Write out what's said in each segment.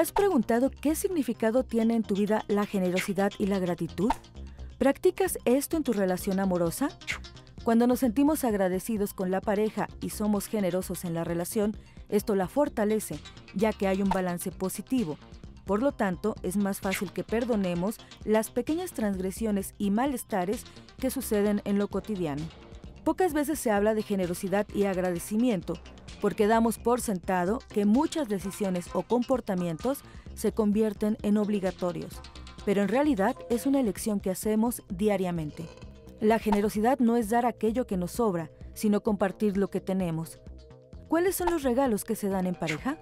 has preguntado qué significado tiene en tu vida la generosidad y la gratitud? ¿Practicas esto en tu relación amorosa? Cuando nos sentimos agradecidos con la pareja y somos generosos en la relación, esto la fortalece, ya que hay un balance positivo. Por lo tanto, es más fácil que perdonemos las pequeñas transgresiones y malestares que suceden en lo cotidiano. Pocas veces se habla de generosidad y agradecimiento, porque damos por sentado que muchas decisiones o comportamientos se convierten en obligatorios, pero en realidad es una elección que hacemos diariamente. La generosidad no es dar aquello que nos sobra, sino compartir lo que tenemos. ¿Cuáles son los regalos que se dan en pareja?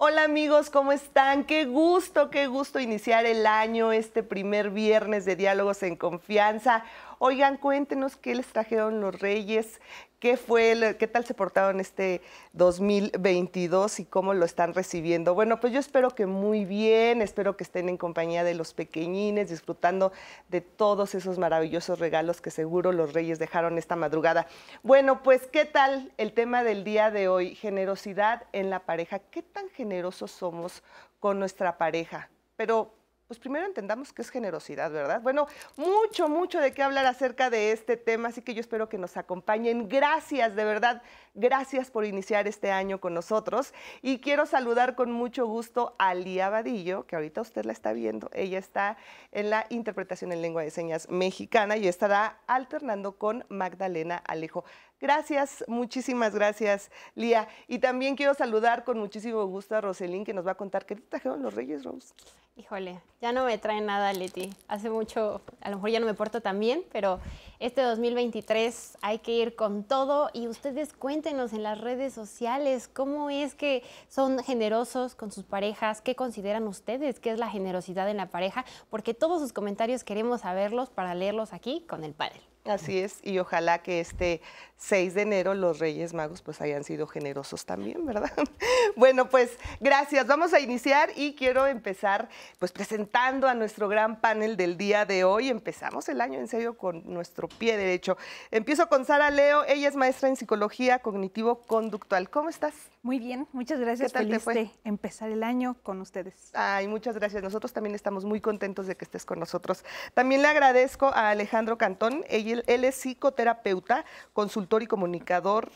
Hola amigos, ¿cómo están? Qué gusto, qué gusto iniciar el año, este primer viernes de Diálogos en Confianza. Oigan, cuéntenos qué les trajeron los reyes, ¿Qué, fue ¿Qué tal se portaron este 2022 y cómo lo están recibiendo? Bueno, pues yo espero que muy bien, espero que estén en compañía de los pequeñines, disfrutando de todos esos maravillosos regalos que seguro los reyes dejaron esta madrugada. Bueno, pues ¿qué tal el tema del día de hoy? Generosidad en la pareja. ¿Qué tan generosos somos con nuestra pareja? Pero pues primero entendamos que es generosidad, ¿verdad? Bueno, mucho, mucho de qué hablar acerca de este tema, así que yo espero que nos acompañen. Gracias, de verdad, gracias por iniciar este año con nosotros. Y quiero saludar con mucho gusto a Lía Vadillo, que ahorita usted la está viendo. Ella está en la interpretación en lengua de señas mexicana y estará alternando con Magdalena Alejo. Gracias, muchísimas gracias, Lía. Y también quiero saludar con muchísimo gusto a Roselín, que nos va a contar qué te trajeron los Reyes Rose. Híjole, ya no me trae nada, Leti. Hace mucho, a lo mejor ya no me porto tan bien, pero este 2023 hay que ir con todo y ustedes cuéntenos en las redes sociales cómo es que son generosos con sus parejas, qué consideran ustedes que es la generosidad en la pareja, porque todos sus comentarios queremos saberlos para leerlos aquí con el padre. Así es, y ojalá que este 6 de enero los Reyes Magos pues hayan sido generosos también, ¿verdad? Bueno, pues gracias. Vamos a iniciar y quiero empezar pues presentando a nuestro gran panel del día de hoy. Empezamos el año en serio con nuestro pie derecho. Empiezo con Sara Leo, ella es maestra en psicología cognitivo-conductual. ¿Cómo estás? Muy bien, muchas gracias. ¿Qué Feliz empezar el año con ustedes. Ay, muchas gracias. Nosotros también estamos muy contentos de que estés con nosotros. También le agradezco a Alejandro Cantón, ella él, es psicoterapeuta, consultor y comunicador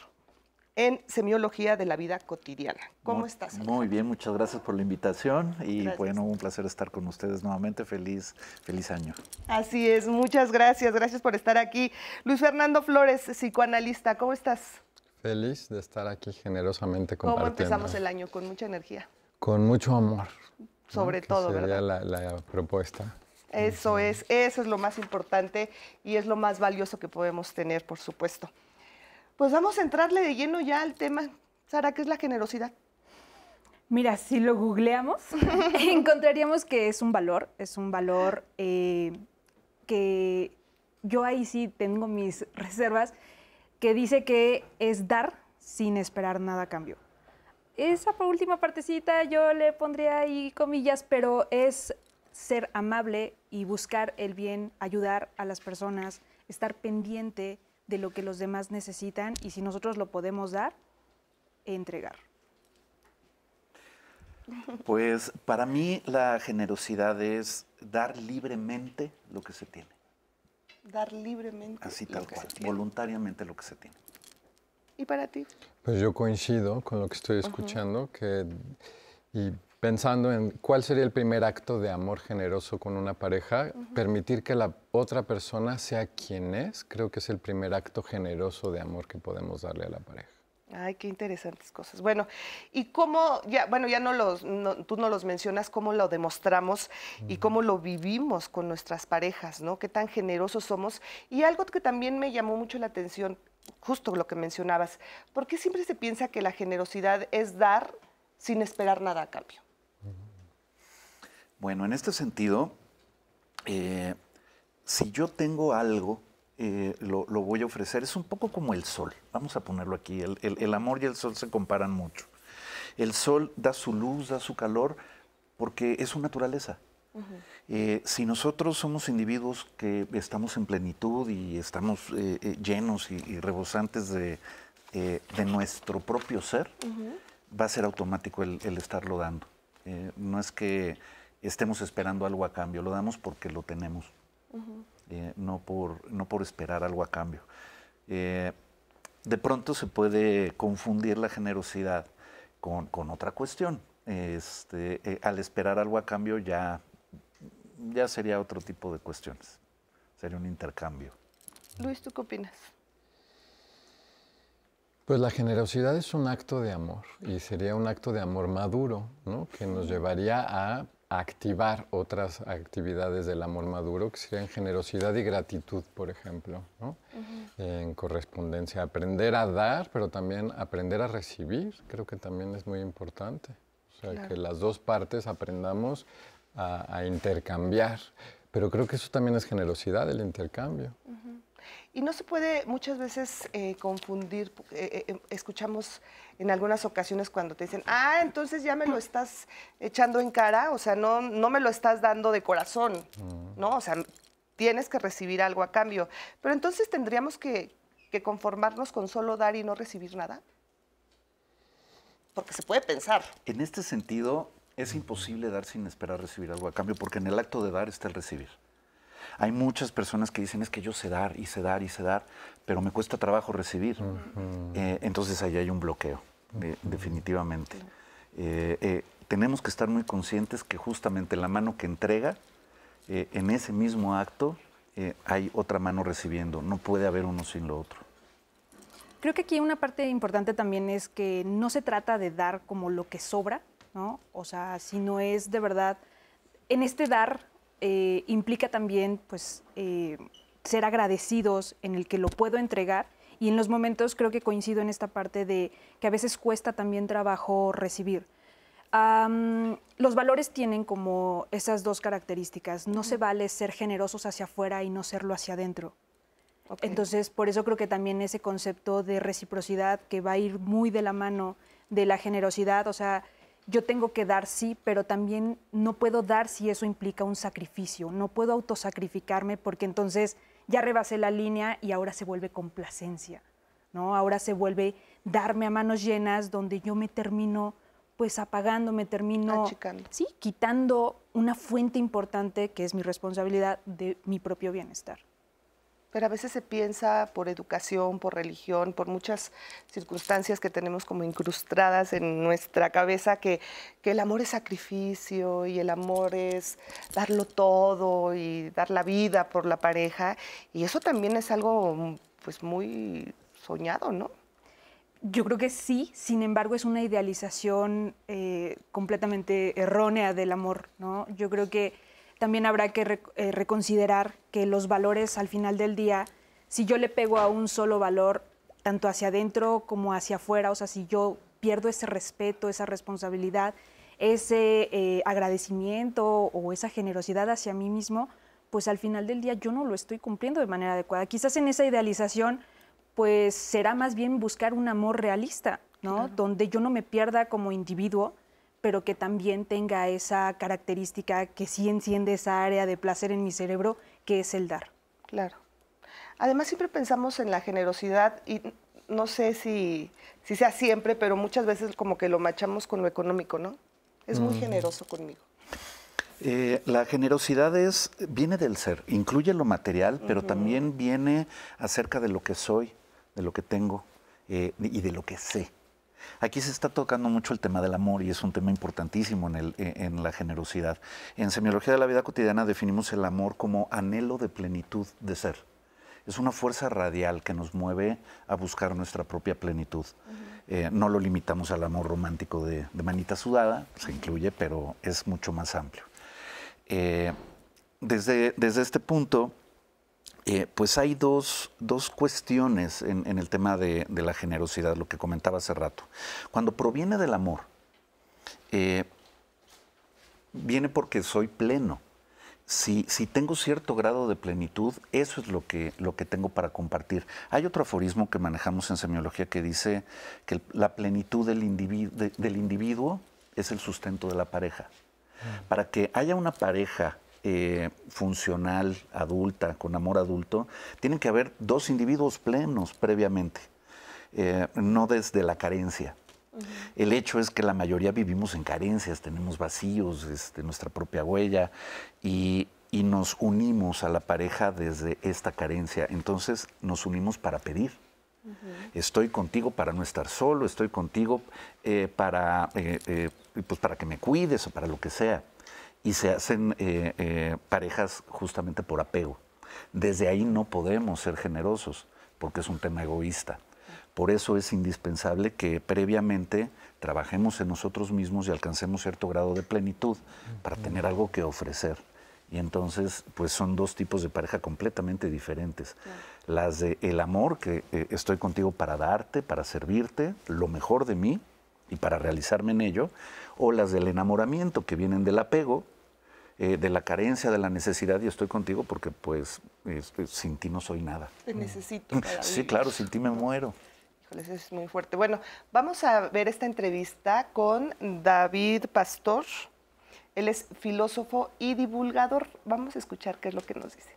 en Semiología de la Vida Cotidiana. ¿Cómo estás? Muy bien, muchas gracias por la invitación y bueno, un placer estar con ustedes nuevamente. Feliz, feliz año. Así es, muchas gracias, gracias por estar aquí. Luis Fernando Flores, psicoanalista, ¿cómo estás? Feliz de estar aquí generosamente compartiendo. ¿Cómo empezamos el año? ¿Con mucha energía? Con mucho amor. Sobre todo, sería ¿verdad? la propuesta. Eso es, eso es lo más importante y es lo más valioso que podemos tener, por supuesto. Pues vamos a entrarle de lleno ya al tema, Sara, ¿qué es la generosidad? Mira, si lo googleamos, encontraríamos que es un valor, es un valor eh, que yo ahí sí tengo mis reservas, que dice que es dar sin esperar nada a cambio. Esa última partecita yo le pondría ahí comillas, pero es ser amable y buscar el bien, ayudar a las personas, estar pendiente de lo que los demás necesitan y si nosotros lo podemos dar, entregar. Pues para mí la generosidad es dar libremente lo que se tiene. Dar libremente. Así tal cual, voluntariamente lo que se tiene. ¿Y para ti? Pues yo coincido con lo que estoy escuchando, que y pensando en cuál sería el primer acto de amor generoso con una pareja, permitir que la otra persona sea quien es, creo que es el primer acto generoso de amor que podemos darle a la pareja. Ay, qué interesantes cosas. Bueno, y cómo, ya, bueno, ya no los, tú no los mencionas, cómo lo demostramos y cómo lo vivimos con nuestras parejas, ¿no? Qué tan generosos somos. Y algo que también me llamó mucho la atención, justo lo que mencionabas, ¿por qué siempre se piensa que la generosidad es dar sin esperar nada a cambio? Bueno, en este sentido, eh, si yo tengo algo, eh, lo, voy a ofrecer. Es un poco como el sol. Vamos a ponerlo aquí. El, amor y el sol se comparan mucho. El sol da su luz, da su calor, porque es su naturaleza. Eh, si nosotros somos individuos que estamos en plenitud y estamos llenos y, rebosantes de, nuestro propio ser, va a ser automático el, el estarlo dando. no es que estemos esperando algo a cambio, lo damos porque lo tenemos, eh, no, por, no por esperar algo a cambio. Eh, de pronto se puede confundir la generosidad con, otra cuestión. Este, eh, al esperar algo a cambio ya, ya sería otro tipo de cuestiones, sería un intercambio. Luis, ¿tú qué opinas? Pues la generosidad es un acto de amor y sería un acto de amor maduro, ¿no? Que nos llevaría a activar otras actividades del amor maduro, que serían generosidad y gratitud, por ejemplo, en correspondencia. Aprender a dar, pero también aprender a recibir, creo que también es muy importante. O sea, que las dos partes aprendamos a, intercambiar, pero creo que eso también es generosidad, el intercambio. Y no se puede muchas veces eh, confundir, eh, eh, em, escuchamos en algunas ocasiones cuando te dicen, ah, entonces ya me lo estás echando en cara, o sea, no, no me lo estás dando de corazón, ¿no? O sea, tienes que recibir algo a cambio. Pero entonces tendríamos que conformarnos con solo dar y no recibir nada. Porque se puede pensar. En este sentido, es imposible dar sin esperar recibir algo a cambio, porque en el acto de dar está el recibir. Hay muchas personas que dicen, es que yo sé dar y sé dar y sé dar, pero me cuesta trabajo recibir. Eh, entonces ahí hay un bloqueo, definitivamente. Eh, eh, tenemos que estar muy conscientes que justamente la mano que entrega, en ese mismo acto, hay otra mano recibiendo. No puede haber uno sin lo otro. Creo que aquí una parte importante también es que no se trata de dar como lo que sobra, O sea, no es de verdad en este dar eh, implica también pues, eh, ser agradecidos en el que lo puedo entregar y en los momentos creo que coincido en esta parte de que a veces cuesta también trabajo recibir. los valores tienen como esas dos características. No se vale ser generosos hacia afuera y no serlo hacia adentro. Entonces, por eso creo que también ese concepto de reciprocidad que va a ir muy de la mano de la generosidad, o sea, yo tengo que dar sí, pero también no puedo dar si eso implica un sacrificio, no puedo autosacrificarme porque entonces ya rebasé la línea y ahora se vuelve complacencia, ¿no? Ahora se vuelve darme a manos llenas donde yo me termino pues apagando, me termino sí, quitando una fuente importante que es mi responsabilidad de mi propio bienestar pero a veces se piensa por educación, por religión, por muchas circunstancias que tenemos como incrustadas en nuestra cabeza, que, que, el amor es sacrificio y el amor es darlo todo y dar la vida por la pareja. Y eso también es algo pues muy soñado, ¿no? Yo creo que sí, sin embargo es una idealización eh, completamente errónea del amor, ¿no? Yo creo que también habrá que eh, reconsiderar que los valores al final del día, si yo le pego a un solo valor, tanto hacia adentro como hacia afuera, o sea, si yo pierdo ese respeto, esa responsabilidad, ese eh, agradecimiento o esa generosidad hacia mí mismo, pues al final del día yo no lo estoy cumpliendo de manera adecuada. Quizás en esa idealización, pues será más bien buscar un amor realista, ¿no? Donde yo no me pierda como individuo, pero que también tenga esa característica que sí enciende esa área de placer en mi cerebro, que es el dar. Claro. Además siempre pensamos en la generosidad y no sé si, si sea siempre, pero muchas veces como que lo machamos con lo económico, ¿no? Es muy generoso conmigo. Eh, la generosidad es, viene del ser, incluye lo material, pero también viene acerca de lo que soy, de lo que tengo eh, y de lo que sé. Aquí se está tocando mucho el tema del amor y es un tema importantísimo eh, en, la generosidad. En Semiología de la Vida Cotidiana definimos el amor como anhelo de plenitud de ser. Es una fuerza radial que nos mueve a buscar nuestra propia plenitud. Eh, no lo limitamos al amor romántico de, manita sudada, se incluye, pero es mucho más amplio. Eh, desde este punto, eh, pues hay dos, cuestiones en, el tema de, la generosidad, lo que comentaba hace rato. Cuando proviene del amor, eh, viene porque soy pleno. Si, tengo cierto grado de plenitud, eso es lo que, lo que tengo para compartir. Hay otro aforismo que manejamos en semiología que dice que la plenitud del individuo es el sustento de la pareja. Mm. Para que haya una pareja eh, funcional, adulta, con amor adulto, tienen que haber dos individuos plenos previamente, eh, no desde la carencia. El hecho es que la mayoría vivimos en carencias, tenemos vacíos, este, nuestra propia huella y, nos unimos a la pareja desde esta carencia. Entonces nos unimos para pedir. Estoy contigo para no estar solo, estoy contigo eh, para, pues, para que me cuides o para lo que sea y se hacen eh, eh, parejas justamente por apego. Desde ahí no podemos ser generosos porque es un tema egoísta. Por eso es indispensable que previamente trabajemos en nosotros mismos y alcancemos cierto grado de plenitud para tener algo que ofrecer. Y entonces, pues son dos tipos de pareja completamente diferentes. Las de el amor, que eh, estoy contigo para darte, para servirte, lo mejor de mí y para realizarme en ello. O las del enamoramiento, que vienen del apego eh, de la carencia, de la necesidad, y estoy contigo porque pues este, sin ti no soy nada. Te mm. necesito. Mm. sí, claro, sin ti me muero. Híjoles, es muy fuerte. Bueno, vamos a ver esta entrevista con David Pastor. Él es filósofo y divulgador. Vamos a escuchar qué es lo que nos dice.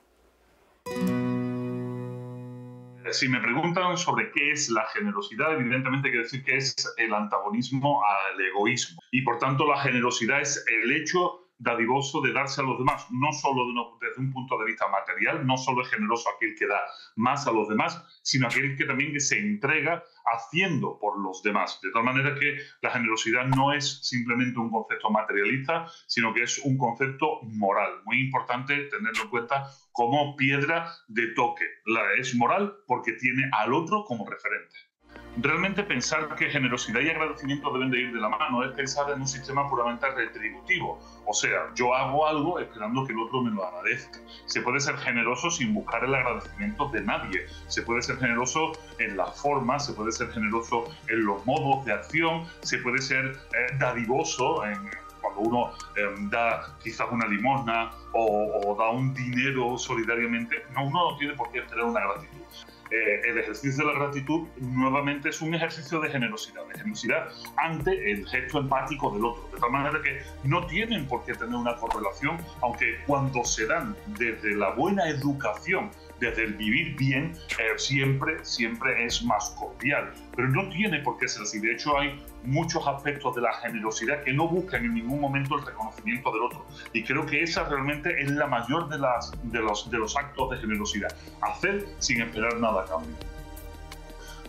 Si me preguntan sobre qué es la generosidad, evidentemente hay decir que es el antagonismo al egoísmo. Y por tanto la generosidad es el hecho dadivoso de darse a los demás, no solo desde un punto de vista material, no solo es generoso aquel que da más a los demás, sino aquel que también se entrega haciendo por los demás. De tal manera que la generosidad no es simplemente un concepto materialista, sino que es un concepto moral. Muy importante tenerlo en cuenta como piedra de toque. La es moral porque tiene al otro como referente. Realmente pensar que generosidad y agradecimiento deben de ir de la mano es pensar en un sistema puramente retributivo. O sea, yo hago algo esperando que el otro me lo agradezca. Se puede ser generoso sin buscar el agradecimiento de nadie. Se puede ser generoso en las formas, se puede ser generoso en los modos de acción, se puede ser eh, dadivoso cuando uno eh, da quizás una limosna o, o, da un dinero solidariamente. No, uno no tiene por qué esperar una gratitud eh, el ejercicio de la gratitud nuevamente es un ejercicio de generosidad, de generosidad ante el gesto empático del otro, de tal manera que no tienen por qué tener una correlación, aunque cuando se dan desde la buena educación desde el vivir bien, eh, siempre, siempre es más cordial. Pero no tiene por qué ser así. De hecho, hay muchos aspectos de la generosidad que no buscan en ningún momento el reconocimiento del otro. Y creo que esa realmente es la mayor de, las, de, los, de los actos de generosidad. Hacer sin esperar nada a cambio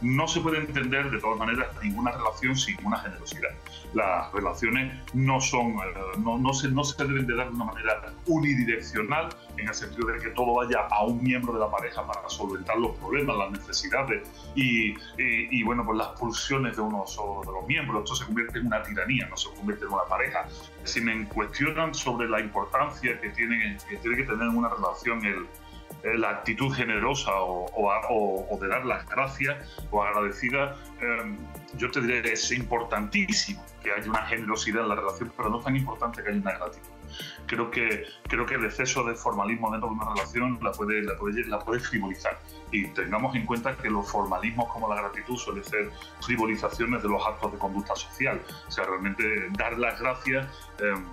no se puede entender de todas maneras ninguna relación sin una generosidad. Las relaciones no son, eh, no, no, se, no deben de dar de una manera unidireccional, en el sentido de que todo vaya a un miembro de la pareja para solventar los problemas, las necesidades y, bueno, pues las pulsiones de uno o de los miembros. Esto se convierte en una tiranía, no se convierte en una pareja. Si me cuestionan sobre la importancia que tiene que, tiene que tener una relación el la actitud generosa o, de dar las gracias o agradecida, em, yo te diré, es importantísimo que haya una generosidad en la relación, pero no tan importante que haya una gratitud. Creo que, creo que el exceso de formalismo dentro de una relación la puede, la puede, la frivolizar. Y tengamos en cuenta que los formalismos como la gratitud suelen ser frivolizaciones de los actos de conducta social. O sea, realmente dar las gracias em,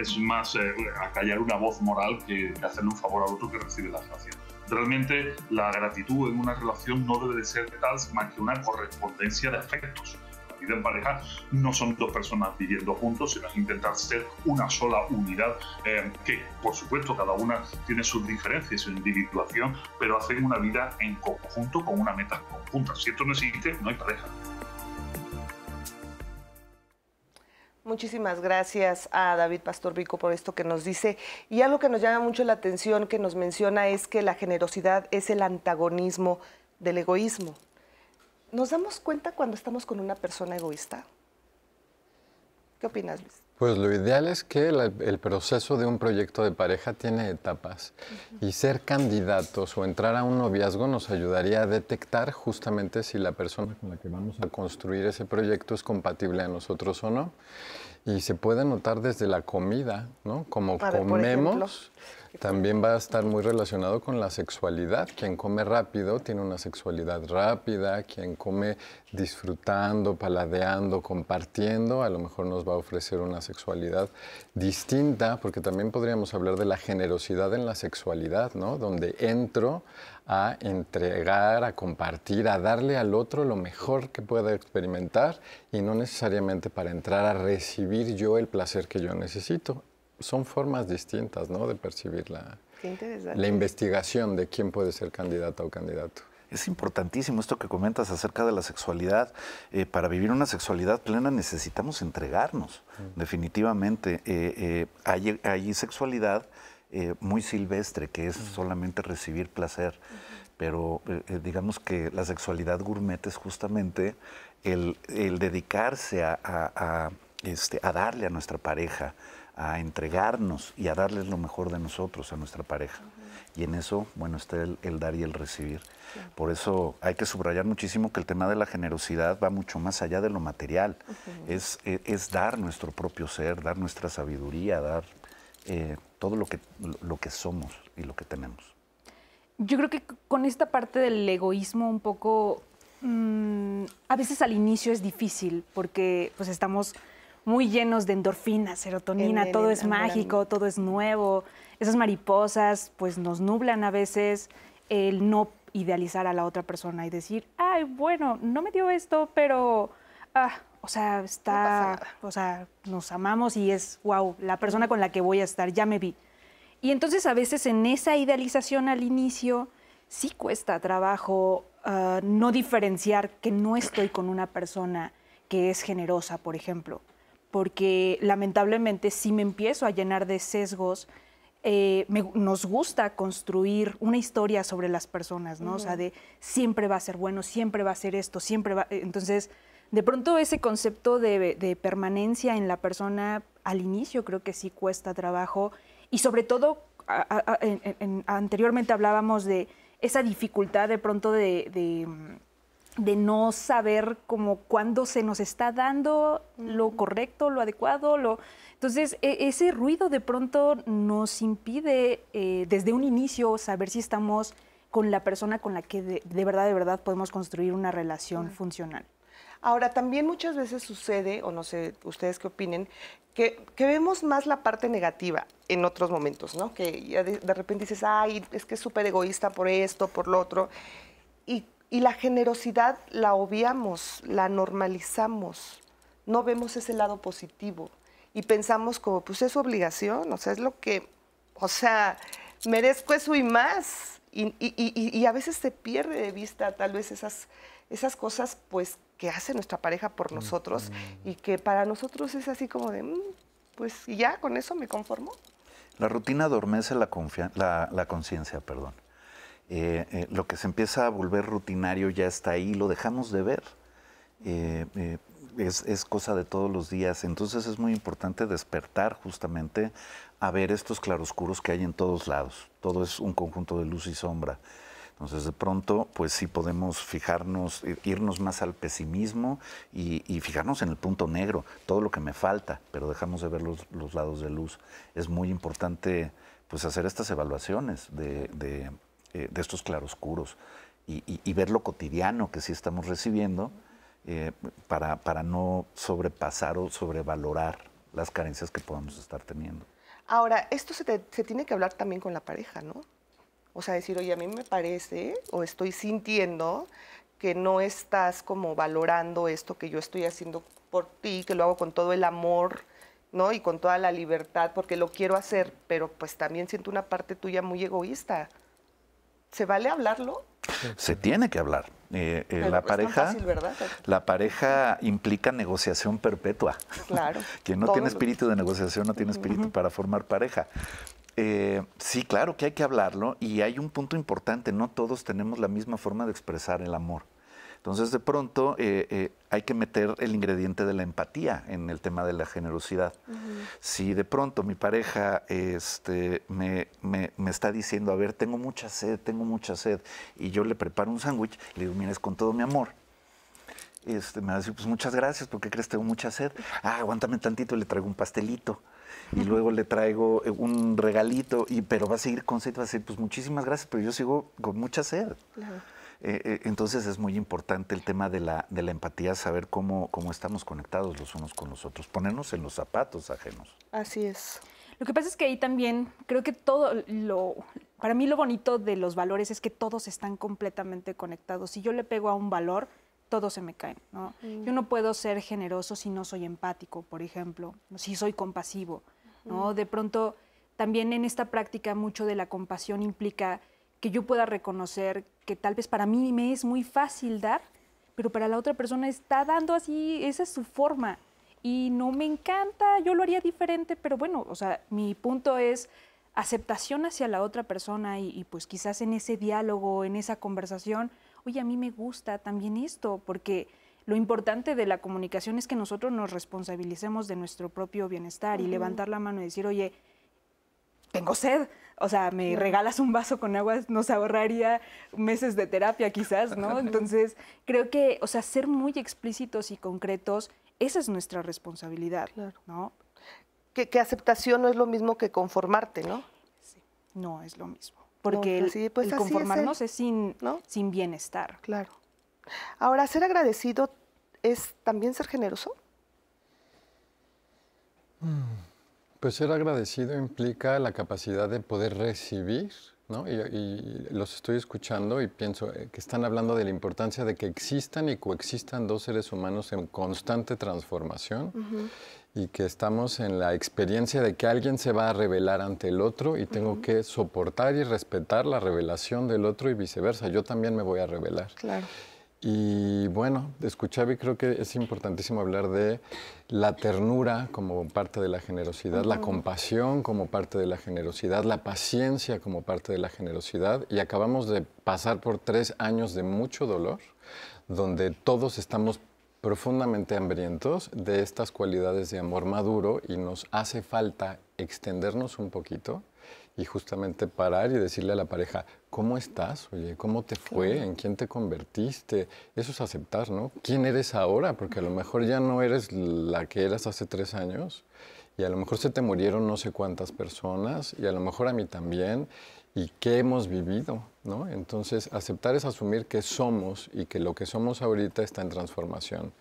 es más eh, acallar una voz moral que, que hacerle un favor al otro que recibe las gracias. Realmente la gratitud en una relación no debe de ser tal más que una correspondencia de afectos. La vida en pareja no son dos personas viviendo juntos, sino es intentar ser una sola unidad, eh, que por supuesto cada una tiene sus diferencias, su individuación, pero hacen una vida en conjunto con una meta conjunta. Si esto no existe, no hay pareja. Muchísimas gracias a David Pastor Vico por esto que nos dice. Y algo que nos llama mucho la atención que nos menciona es que la generosidad es el antagonismo del egoísmo. ¿Nos damos cuenta cuando estamos con una persona egoísta? ¿Qué opinas, Luis? Pues lo ideal es que el, proceso de un proyecto de pareja tiene etapas y ser candidatos o entrar a un noviazgo nos ayudaría a detectar justamente si la persona con la que vamos a construir ese proyecto es compatible a nosotros o no. Y se puede notar desde la comida, ¿no? Como comemos, también va a estar muy relacionado con la sexualidad. Quien come rápido tiene una sexualidad rápida, quien come disfrutando, paladeando, compartiendo, a lo mejor nos va a ofrecer una sexualidad distinta, porque también podríamos hablar de la generosidad en la sexualidad, ¿no? Donde entro a entregar, a compartir, a darle al otro lo mejor que pueda experimentar y no necesariamente para entrar a recibir yo el placer que yo necesito son formas distintas ¿no? de percibir la, la investigación de quién puede ser candidata o candidato. Es importantísimo esto que comentas acerca de la sexualidad. Eh, para vivir una sexualidad plena necesitamos entregarnos, mm. definitivamente. Eh, eh, hay, sexualidad muy silvestre, que es mm. solamente recibir placer, pero digamos que la sexualidad gourmet es justamente el, dedicarse este, a darle a nuestra pareja, a entregarnos y a darles lo mejor de nosotros a nuestra pareja. Y en eso, bueno, está el, dar y el recibir. Por eso hay que subrayar muchísimo que el tema de la generosidad va mucho más allá de lo material. es, e, es, dar nuestro propio ser, dar nuestra sabiduría, dar eh, todo lo que, lo que somos y lo que tenemos. Yo creo que con esta parte del egoísmo un poco, mm, a veces al inicio es difícil porque pues estamos muy llenos de endorfina, serotonina, todo es mágico, todo es nuevo. Esas mariposas pues nos nublan a veces el no idealizar a la otra persona y decir, ay, bueno, no me dio esto, pero, ah, o sea, está, o nos amamos y es, wow, la persona con la que voy a estar, ya me vi. Y entonces a veces en esa idealización al inicio sí cuesta trabajo ah, no diferenciar que no estoy con una persona que es generosa, por ejemplo porque lamentablemente si me empiezo a llenar de sesgos, eh, nos gusta construir una historia sobre las personas, ¿no? O sea, de siempre va a ser bueno, siempre va a ser esto, siempre va... Entonces, de pronto ese concepto de, permanencia en la persona al inicio creo que sí cuesta trabajo y sobre todo, anteriormente hablábamos de esa dificultad de pronto de mm, de no saber como cuándo se nos está dando lo correcto, lo adecuado, lo... Entonces, e, ese ruido de pronto nos impide eh, desde un inicio saber si estamos con la persona con la que de, verdad, de verdad podemos construir una relación funcional. Ahora, también muchas veces sucede, o no sé ustedes qué opinen, que, que vemos más la parte negativa en otros momentos, ¿no? Que ya de, de repente dices, ay, es que es súper egoísta por esto, por lo otro. Y la generosidad la obviamos, la normalizamos, no vemos ese lado positivo y pensamos como, pues es obligación, o sea, es lo que, o sea, merezco eso y más. Y, a veces se pierde de vista tal vez esas, esas cosas pues que hace nuestra pareja por nosotros y que para nosotros es así como de, mm, pues ya con eso me conformo. La rutina adormece la, la conciencia, perdón. Eh, eh, lo que se empieza a volver rutinario ya está ahí, lo dejamos de ver. Eh, es, cosa de todos los días, entonces es muy importante despertar justamente a ver estos claroscuros que hay en todos lados. Todo es un conjunto de luz y sombra. Entonces de pronto, pues sí podemos fijarnos, irnos más al pesimismo y, fijarnos en el punto negro, todo lo que me falta, pero dejamos de ver los, lados de luz. Es muy importante pues hacer estas evaluaciones de, de eh, de estos claroscuros y, ver lo cotidiano que sí estamos recibiendo eh, para, no sobrepasar o sobrevalorar las carencias que podamos estar teniendo. Ahora, esto se, se tiene que hablar también con la pareja, ¿no? O sea, decir, oye, a mí me parece o estoy sintiendo que no estás como valorando esto que yo estoy haciendo por ti, que lo hago con todo el amor, ¿no? Y con toda la libertad, porque lo quiero hacer, pero pues también siento una parte tuya muy egoísta. ¿Se vale hablarlo? Se tiene que hablar. Eh, eh, la, pareja, la pareja implica negociación perpetua. Claro. Quien no tiene espíritu de negociación no tiene espíritu para formar pareja. Eh, sí, claro que hay que hablarlo y hay un punto importante, no todos tenemos la misma forma de expresar el amor. Entonces, de pronto, eh, eh, hay que meter el ingrediente de la empatía en el tema de la generosidad. Si de pronto mi pareja este, me, está diciendo, a ver, tengo mucha sed, tengo mucha sed, y yo le preparo un sándwich, le digo, mira, es con todo mi amor. Este, me va a decir, pues muchas gracias, porque crees que tengo mucha sed? Ah, aguántame tantito y le traigo un pastelito y luego le traigo eh, un regalito, y, pero va a seguir con sed, va a decir, pues muchísimas gracias, pero yo sigo con mucha sed. Claro. Eh, eh, entonces es muy importante el tema de la, empatía, saber cómo, cómo estamos conectados los unos con los otros, ponernos en los zapatos ajenos. Así es. Lo que pasa es que ahí también creo que todo lo, para mí lo bonito de los valores es que todos están completamente conectados. Si yo le pego a un valor, todos se me caen. ¿no? Yo no puedo ser generoso si no soy empático, por ejemplo, si soy compasivo. ¿no? De pronto, también en esta práctica mucho de la compasión implica que yo pueda reconocer que tal vez para mí me es muy fácil dar, pero para la otra persona está dando así, esa es su forma. Y no me encanta, yo lo haría diferente, pero bueno, o sea, mi punto es aceptación hacia la otra persona y, pues quizás en ese diálogo, en esa conversación, oye, a mí me gusta también esto, porque lo importante de la comunicación es que nosotros nos responsabilicemos de nuestro propio bienestar y levantar la mano y decir, oye, tengo sed, o sea, me regalas un vaso con agua, nos ahorraría meses de terapia quizás, ¿no? Entonces, creo que, o sea, ser muy explícitos y concretos, esa es nuestra responsabilidad, ¿no? Que, que, aceptación no es lo mismo que conformarte, ¿no? Sí, no es lo mismo. Porque el, pues, ¿eh? conformarnos es, sin, sin bienestar. Claro. Ahora, ser agradecido es también ser generoso. Mm. Pues ser agradecido implica la capacidad de poder recibir, ¿no? Y, los estoy escuchando y pienso eh, que están hablando de la importancia de que existan y coexistan dos seres humanos en constante transformación y que estamos en la experiencia de que alguien se va a revelar ante el otro y tengo que soportar y respetar la revelación del otro y viceversa. Yo también me voy a revelar. Claro. Y bueno, escuchaba y creo que es importantísimo hablar de la ternura como parte de la generosidad, la compasión como parte de la generosidad, la paciencia como parte de la generosidad. Y acabamos de pasar por tres años de mucho dolor, donde todos estamos profundamente hambrientos de estas cualidades de amor maduro y nos hace falta extendernos un poquito y justamente parar y decirle a la pareja, ¿cómo estás? Oye, ¿cómo te fue? ¿En quién te convertiste? Eso es aceptar, ¿no? ¿Quién eres ahora? Porque a lo mejor ya no eres la que eras hace tres años y a lo mejor se te murieron no sé cuántas personas y a lo mejor a mí también y qué hemos vivido, ¿no? Entonces, aceptar es asumir que somos y que lo que somos ahorita está en transformación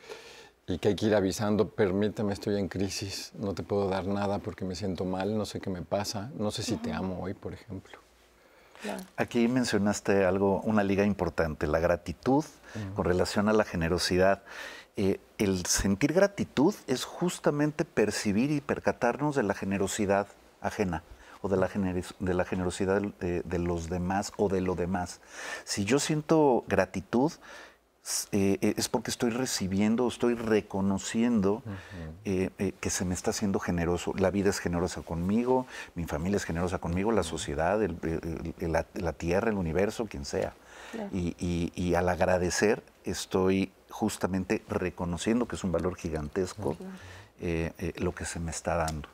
y que hay que ir avisando, permíteme, estoy en crisis, no te puedo dar nada porque me siento mal, no sé qué me pasa, no sé si te amo hoy, por ejemplo. Aquí mencionaste algo, una liga importante, la gratitud con relación a la generosidad. Eh, el sentir gratitud es justamente percibir y percatarnos de la generosidad ajena o de la, de la generosidad eh, de, los demás o de lo demás. Si yo siento gratitud, eh, eh, es porque estoy recibiendo, estoy reconociendo eh, que se me está haciendo generoso. La vida es generosa conmigo, mi familia es generosa conmigo, la sociedad, la, tierra, el universo, quien sea. Y, al agradecer estoy justamente reconociendo que es un valor gigantesco lo que se me está dando.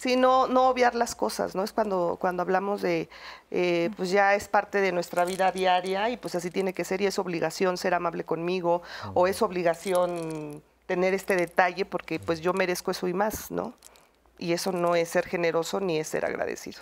Sí, no, obviar las cosas, ¿no? Es cuando, cuando hablamos de, eh, pues ya es parte de nuestra vida diaria y pues así tiene que ser y es obligación ser amable conmigo o es obligación tener este detalle porque pues yo merezco eso y más, ¿no? Y eso no es ser generoso ni es ser agradecido.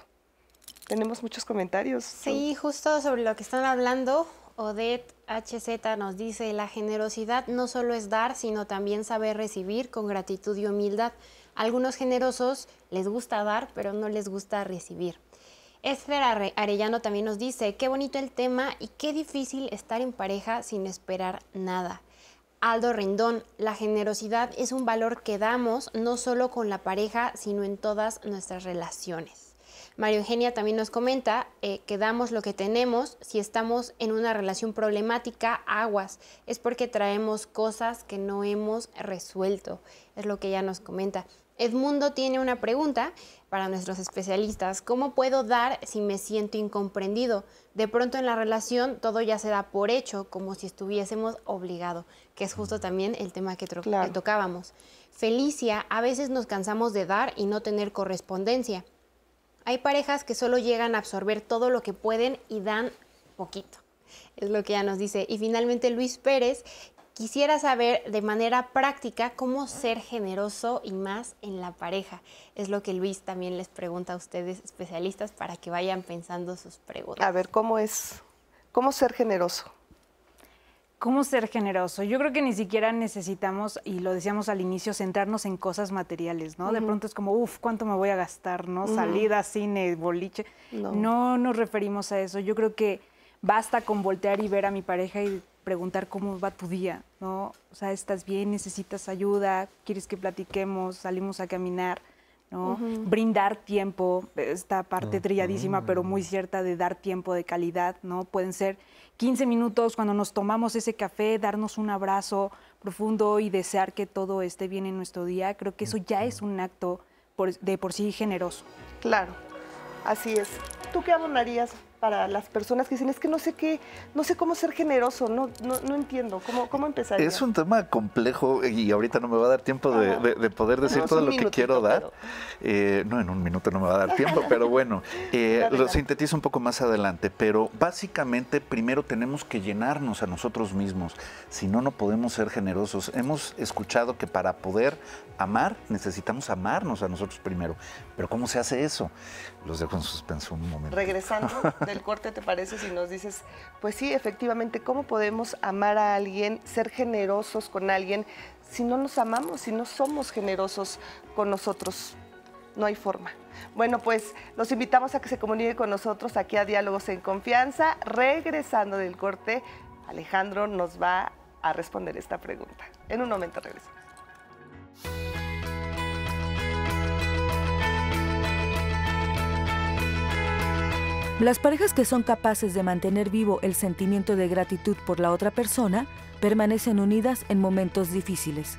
Tenemos muchos comentarios. Sí, justo sobre lo que están hablando, Odette HZ nos dice, la generosidad no solo es dar, sino también saber recibir con gratitud y humildad. Algunos generosos les gusta dar, pero no les gusta recibir. Esther Arellano también nos dice, qué bonito el tema y qué difícil estar en pareja sin esperar nada. Aldo Rindón, la generosidad es un valor que damos no solo con la pareja, sino en todas nuestras relaciones. Mario Eugenia también nos comenta eh, que damos lo que tenemos. Si estamos en una relación problemática, aguas, es porque traemos cosas que no hemos resuelto, es lo que ella nos comenta. Edmundo tiene una pregunta para nuestros especialistas. ¿Cómo puedo dar si me siento incomprendido? De pronto en la relación todo ya se da por hecho, como si estuviésemos obligados, que es justo también el tema que, tocábamos. Felicia, a veces nos cansamos de dar y no tener correspondencia. Hay parejas que solo llegan a absorber todo lo que pueden y dan poquito. Es lo que ya nos dice. Y finalmente Luis Pérez, Quisiera saber de manera práctica cómo ser generoso y más en la pareja. Es lo que Luis también les pregunta a ustedes, especialistas, para que vayan pensando sus preguntas. A ver, ¿cómo es? ¿Cómo ser generoso? ¿Cómo ser generoso? Yo creo que ni siquiera necesitamos, y lo decíamos al inicio, centrarnos en cosas materiales, ¿no? De pronto es como, uff, ¿cuánto me voy a gastar, no? Salida, cine, boliche. No. no nos referimos a eso. Yo creo que basta con voltear y ver a mi pareja y preguntar cómo va tu día, ¿no? O sea, ¿estás bien? ¿Necesitas ayuda? ¿Quieres que platiquemos? ¿Salimos a caminar? ¿no? Brindar tiempo, esta parte trilladísima pero muy cierta de dar tiempo de calidad, ¿no? Pueden ser 15 minutos cuando nos tomamos ese café, darnos un abrazo profundo y desear que todo esté bien en nuestro día. Creo que eso ya es un acto de por sí generoso. Claro, así es. ¿Tú qué abonarías para las personas que dicen, es que no sé qué, no sé cómo ser generoso, no, no, no entiendo, ¿cómo, cómo empezar? Es un tema complejo y ahorita no me va a dar tiempo de, poder decir todo lo que quiero dar. Eh, no, en un minuto no me va a dar tiempo, pero bueno, eh, lo sintetizo un poco más adelante, pero básicamente primero tenemos que llenarnos a nosotros mismos, si no, no podemos ser generosos. Hemos escuchado que para poder amar necesitamos amarnos a nosotros primero, pero ¿cómo se hace eso? Los dejo en suspenso un momento. Regresando del corte, ¿te parece si nos dices, pues sí, efectivamente, ¿cómo podemos amar a alguien, ser generosos con alguien, si no nos amamos, si no somos generosos con nosotros? no hay forma. Bueno, pues los invitamos a que se comunique con nosotros aquí a Diálogos en Confianza. Regresando del corte, Alejandro nos va a responder esta pregunta. En un momento regresamos. Las parejas que son capaces de mantener vivo el sentimiento de gratitud por la otra persona permanecen unidas en momentos difíciles.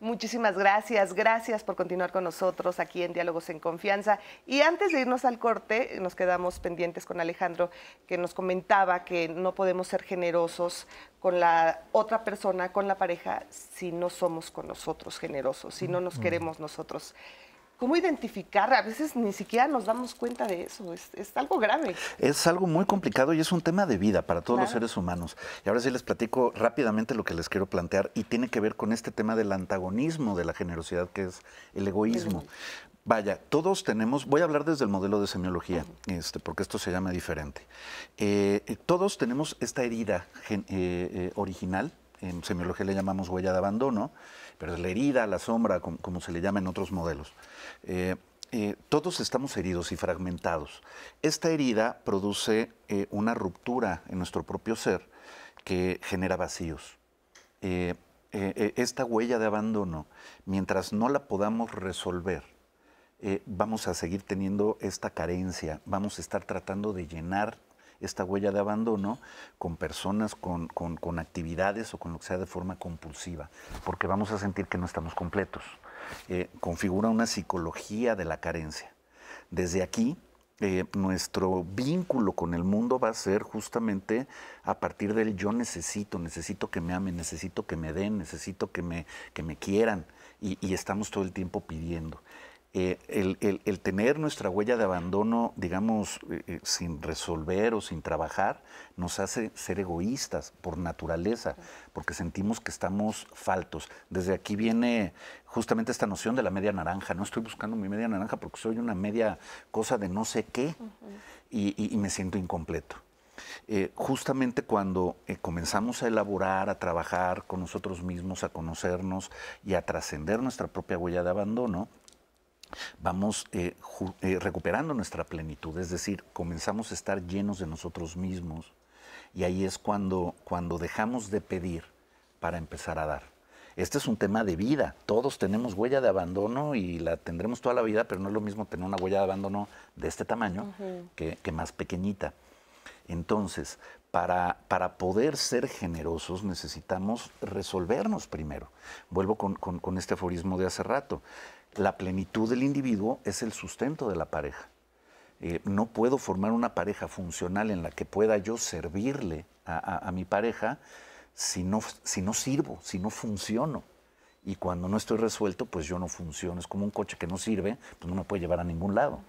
Muchísimas gracias, gracias por continuar con nosotros aquí en Diálogos en Confianza. Y antes de irnos al corte, nos quedamos pendientes con Alejandro, que nos comentaba que no podemos ser generosos con la otra persona, con la pareja, si no somos con nosotros generosos, si no nos mm. queremos nosotros. ¿Cómo identificar? A veces ni siquiera nos damos cuenta de eso, es, algo grave. Es algo muy complicado y es un tema de vida para todos los seres humanos. Y ahora sí les platico rápidamente lo que les quiero plantear y tiene que ver con este tema del antagonismo de la generosidad, que es el egoísmo. Vaya, todos tenemos, voy a hablar desde el modelo de semiología, este, porque esto se llama diferente. Eh, eh, todos tenemos esta herida eh, original, en semiología le llamamos huella de abandono, la herida, la sombra, como, se le llama en otros modelos. Eh, eh, todos estamos heridos y fragmentados. Esta herida produce eh, una ruptura en nuestro propio ser que genera vacíos. esta huella de abandono, mientras no la podamos resolver, vamos a seguir teniendo esta carencia, vamos a estar tratando de llenar esta huella de abandono con personas, con, actividades o con lo que sea de forma compulsiva, porque vamos a sentir que no estamos completos. Eh, configura una psicología de la carencia. Desde aquí, eh, nuestro vínculo con el mundo va a ser justamente a partir del yo necesito, necesito que me amen, necesito que me den, necesito que me, quieran. y, estamos todo el tiempo pidiendo. Eh, el, tener nuestra huella de abandono, digamos, eh, eh, sin resolver o sin trabajar, nos hace ser egoístas por naturaleza, porque sentimos que estamos faltos. Desde aquí viene justamente esta noción de la media naranja. No estoy buscando mi media naranja porque soy una media cosa de no sé qué y, me siento incompleto. justamente cuando comenzamos a elaborar, a trabajar con nosotros mismos, a conocernos y a trascender nuestra propia huella de abandono, vamos eh, eh, recuperando nuestra plenitud, es decir, comenzamos a estar llenos de nosotros mismos y ahí es cuando, cuando dejamos de pedir para empezar a dar. Este es un tema de vida, todos tenemos huella de abandono y la tendremos toda la vida, pero no es lo mismo tener una huella de abandono de este tamaño que, más pequeñita. Entonces, para, para, poder ser generosos necesitamos resolvernos primero. Vuelvo con, con, este aforismo de hace rato la plenitud del individuo es el sustento de la pareja. Eh, no puedo formar una pareja funcional en la que pueda yo servirle a, mi pareja si no, si no sirvo, si no funciono. Y cuando no estoy resuelto, pues yo no funciono. Es como un coche que no sirve, pues no me puede llevar a ningún lado.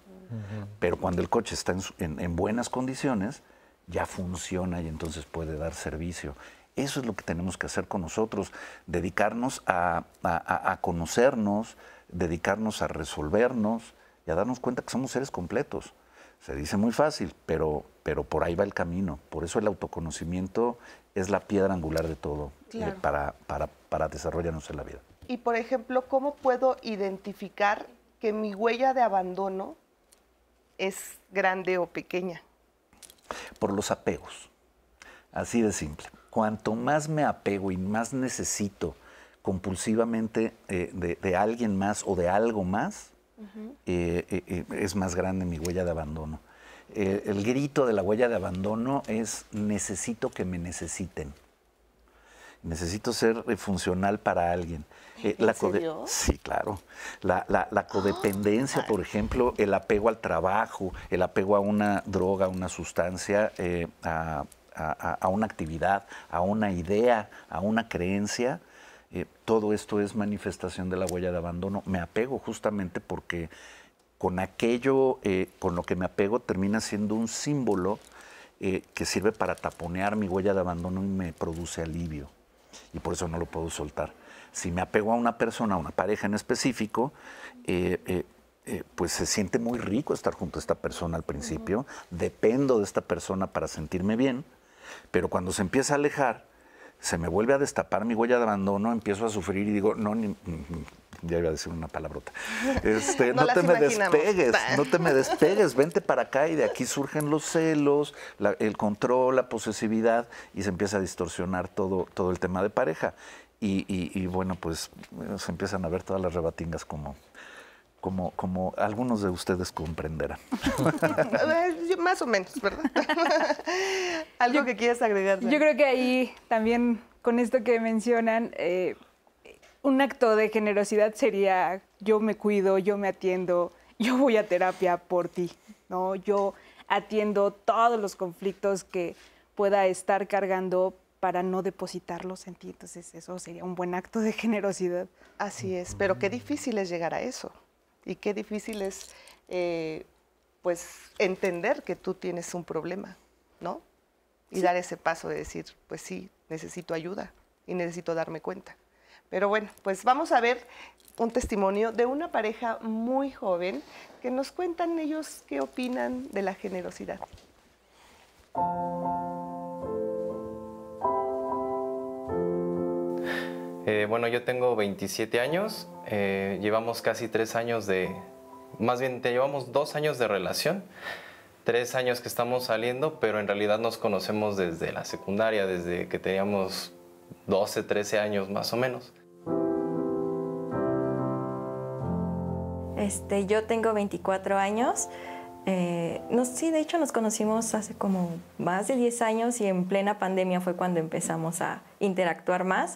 Pero cuando el coche está en, buenas condiciones, ya funciona y entonces puede dar servicio. Eso es lo que tenemos que hacer con nosotros, dedicarnos a, a, a conocernos, dedicarnos a resolvernos y a darnos cuenta que somos seres completos. Se dice muy fácil, pero, pero por ahí va el camino. Por eso el autoconocimiento es la piedra angular de todo eh, para, para desarrollarnos en la vida. Y por ejemplo, ¿cómo puedo identificar que mi huella de abandono es grande o pequeña? Por los apegos. Así de simple. Cuanto más me apego y más necesito compulsivamente eh, de, alguien más o de algo más, eh, eh, es más grande mi huella de abandono. el grito de la huella de abandono es necesito que me necesiten. Necesito ser funcional para alguien. la Sí, claro. La, ah, codependencia, por ejemplo, el apego al trabajo, el apego a una droga, a una sustancia, a, una actividad, a una idea, a una creencia, eh, todo esto es manifestación de la huella de abandono. Me apego justamente porque con aquello, eh, con lo que me apego, termina siendo un símbolo eh, que sirve para taponear mi huella de abandono y me produce alivio. Y por eso no lo puedo soltar. Si me apego a una persona, a una pareja en específico, pues se siente muy rico estar junto a esta persona al principio, dependo de esta persona para sentirme bien, pero cuando se empieza a alejar, se me vuelve a destapar mi huella de abandono, empiezo a sufrir y digo, no, ni, mm, mm, ya iba a decir una palabrota. Este, no, te me despegues, no te me despegues, vente para acá y de aquí surgen los celos, el control, la posesividad y se empieza a distorsionar todo, todo el tema de pareja. Y, y, y bueno, pues eh, se empiezan a ver todas las rebatingas como, como, como algunos de ustedes comprenderán. Eh, más o menos, ¿verdad? Algo que quieras agregar. Yo creo que ahí también con esto que mencionan, eh, un acto de generosidad sería yo me cuido, yo me atiendo, yo voy a terapia por ti, ¿no? Yo atiendo todos los conflictos que pueda estar cargando para no depositarlos en ti. Entonces eso sería un buen acto de generosidad. Así es, pero qué difícil es llegar a eso y qué difícil es eh, pues entender que tú tienes un problema, ¿no? Y dar ese paso de decir, pues sí, necesito ayuda y necesito darme cuenta. Pero bueno, pues vamos a ver un testimonio de una pareja muy joven que nos cuentan ellos qué opinan de la generosidad. Eh, bueno, yo tengo 27 años eh, llevamos casi tres años de, más bien te llevamos dos años de relación, tres años que estamos saliendo, pero en realidad nos conocemos desde la secundaria, desde que teníamos 12, 13 años más o menos. Este, yo tengo 24 años. Eh, sí, de hecho nos conocimos hace como más de 10 años y en plena pandemia fue cuando empezamos a interactuar más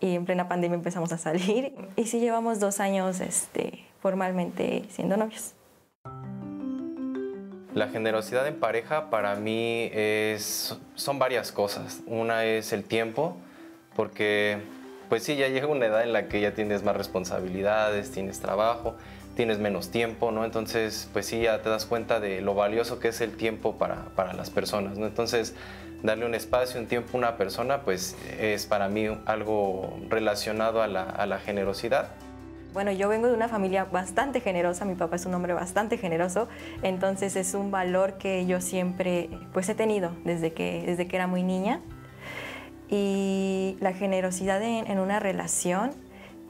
y en plena pandemia empezamos a salir y sí llevamos dos años este, formalmente siendo novios. La generosidad en pareja para mí es, son varias cosas. Una es el tiempo, porque pues sí, ya llega una edad en la que ya tienes más responsabilidades, tienes trabajo, tienes menos tiempo, ¿no? Entonces, pues sí, ya te das cuenta de lo valioso que es el tiempo para, las personas, ¿no? Entonces, darle un espacio, un tiempo a una persona, pues es para mí algo relacionado a la, generosidad. Bueno, yo vengo de una familia bastante generosa, mi papá es un hombre bastante generoso, entonces es un valor que yo siempre pues he tenido desde que, desde que era muy niña. Y la generosidad en, en una relación,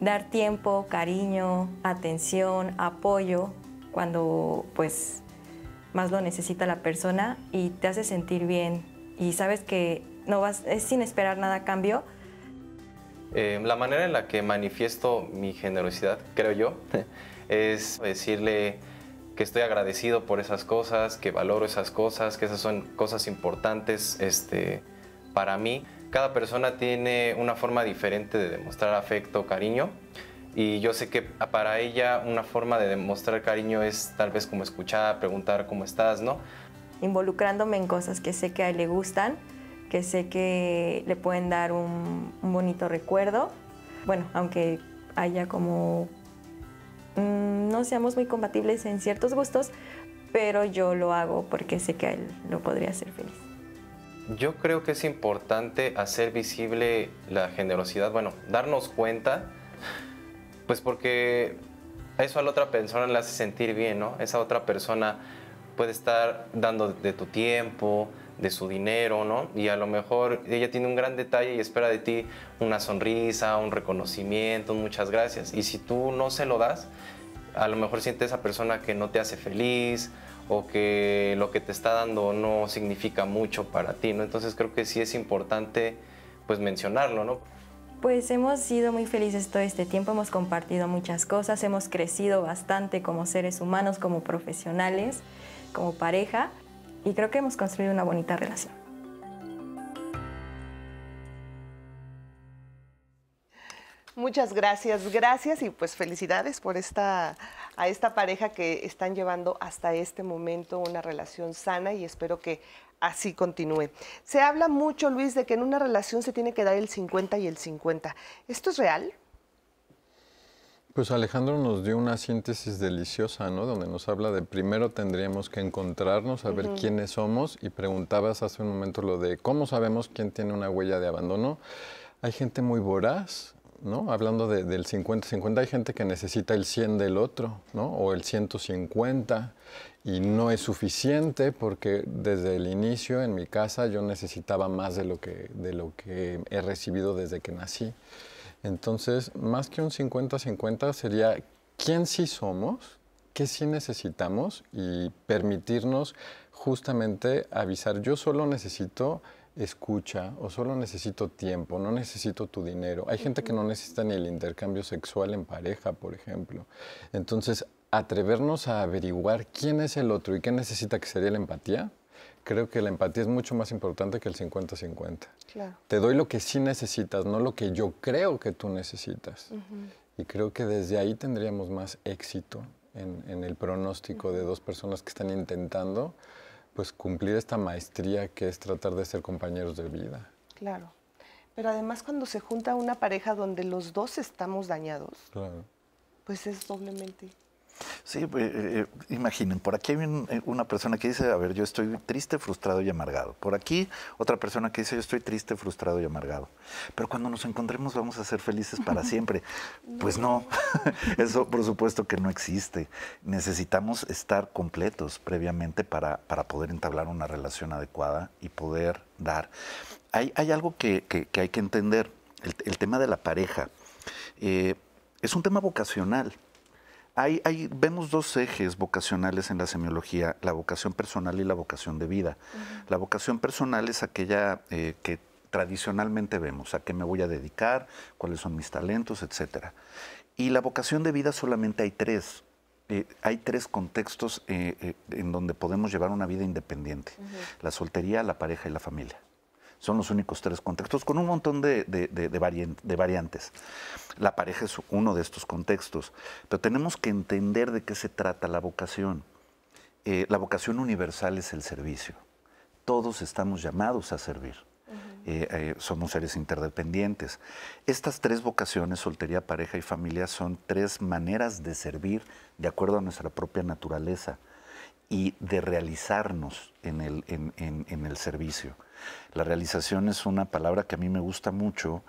dar tiempo, cariño, atención, apoyo, cuando pues más lo necesita la persona y te hace sentir bien y sabes que no vas, es sin esperar nada a cambio. Em, la manera en la que manifiesto mi generosidad, creo yo, es decirle que estoy agradecido por esas cosas, que valoro esas cosas, que esas son cosas importantes este, para mí. Cada persona tiene una forma diferente de demostrar afecto, cariño, y yo sé que para ella una forma de demostrar cariño es tal vez como escuchar, preguntar cómo estás, ¿no? involucrándome en cosas que sé que a él le gustan, que sé que le pueden dar un, bonito recuerdo. Bueno, aunque haya como mm, no seamos muy compatibles en ciertos gustos, pero yo lo hago porque sé que a él lo podría hacer feliz. Yo creo que es importante hacer visible la generosidad, bueno, darnos cuenta, pues porque eso a la otra persona le hace sentir bien, ¿no? Esa otra persona puede estar dando de tu tiempo, de su dinero, ¿no? Y a lo mejor ella tiene un gran detalle y espera de ti una sonrisa, un reconocimiento, muchas gracias. Y si tú no se lo das, a lo mejor siente esa persona que no te hace feliz o que lo que te está dando no significa mucho para ti, ¿no? Entonces creo que sí es importante pues mencionarlo, ¿no? Pues hemos sido muy felices todo este tiempo, hemos compartido muchas cosas, hemos crecido bastante como seres humanos, como profesionales como pareja y creo que hemos construido una bonita relación. Muchas gracias, gracias y pues felicidades por esta a esta pareja que están llevando hasta este momento una relación sana y espero que así continúe. Se habla mucho, Luis, de que en una relación se tiene que dar el 50 y el 50. ¿Esto es real? Pues Alejandro nos dio una síntesis deliciosa, ¿no? Donde nos habla de primero tendríamos que encontrarnos, a ver quiénes somos y preguntabas hace un momento lo de cómo sabemos quién tiene una huella de abandono. Hay gente muy voraz, ¿no? Hablando del 50-50, hay gente que necesita el 100 del otro, ¿no? O el 150 y no es suficiente porque desde el inicio en mi casa yo necesitaba más lo de lo que he recibido desde que nací. Entonces, más que un 50-50 sería quién sí somos, qué sí necesitamos y permitirnos justamente avisar, yo solo necesito escucha o solo necesito tiempo, no necesito tu dinero. Hay gente que no necesita ni el intercambio sexual en pareja, por ejemplo. Entonces, atrevernos a averiguar quién es el otro y qué necesita que sería la empatía, creo que la empatía es mucho más importante que el 50-50. Claro. Te doy lo que sí necesitas, no lo que yo creo que tú necesitas. Y creo que desde ahí tendríamos más éxito en, el pronóstico de dos personas que están intentando pues cumplir esta maestría que es tratar de ser compañeros de vida. Claro. Pero además cuando se junta una pareja donde los dos estamos dañados, pues es doblemente Sí, pues, eh, eh, imaginen, por aquí hay eh, una persona que dice, a ver, yo estoy triste, frustrado y amargado. Por aquí otra persona que dice, yo estoy triste, frustrado y amargado. Pero cuando nos encontremos vamos a ser felices para siempre. Pues no, eso por supuesto que no existe. Necesitamos estar completos previamente para, para poder entablar una relación adecuada y poder dar. Hay, hay algo que, que, hay que entender, el, tema de la pareja. es un tema vocacional. Hay, vemos dos ejes vocacionales en la semiología, la vocación personal y la vocación de vida. La vocación personal es aquella eh, que tradicionalmente vemos, a qué me voy a dedicar, cuáles son mis talentos, etc. Y la vocación de vida solamente hay tres. Eh, hay tres contextos eh, en donde podemos llevar una vida independiente, la soltería, la pareja y la familia. Son los únicos tres contextos con un montón de, variantes. La pareja es uno de estos contextos, pero tenemos que entender de qué se trata la vocación. Eh, la vocación universal es el servicio. Todos estamos llamados a servir. Eh, eh, somos seres interdependientes. Estas tres vocaciones, soltería, pareja y familia, son tres maneras de servir de acuerdo a nuestra propia naturaleza y de realizarnos en el servicio. La realización es una palabra que a mí me gusta mucho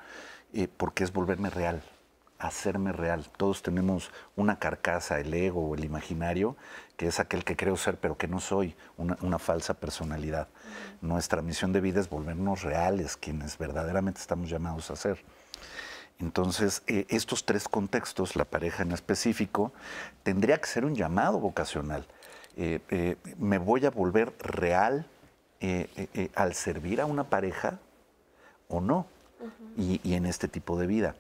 eh, porque es volverme real, hacerme real. Todos tenemos una carcasa, el ego, el imaginario, que es aquel que creo ser pero que no soy, una, falsa personalidad. Nuestra misión de vida es volvernos reales, quienes verdaderamente estamos llamados a ser. Entonces, eh, estos tres contextos, la pareja en específico, tendría que ser un llamado vocacional. Eh, me voy a volver real eh, eh, eh, al servir a una pareja o no, y, en este tipo de vida.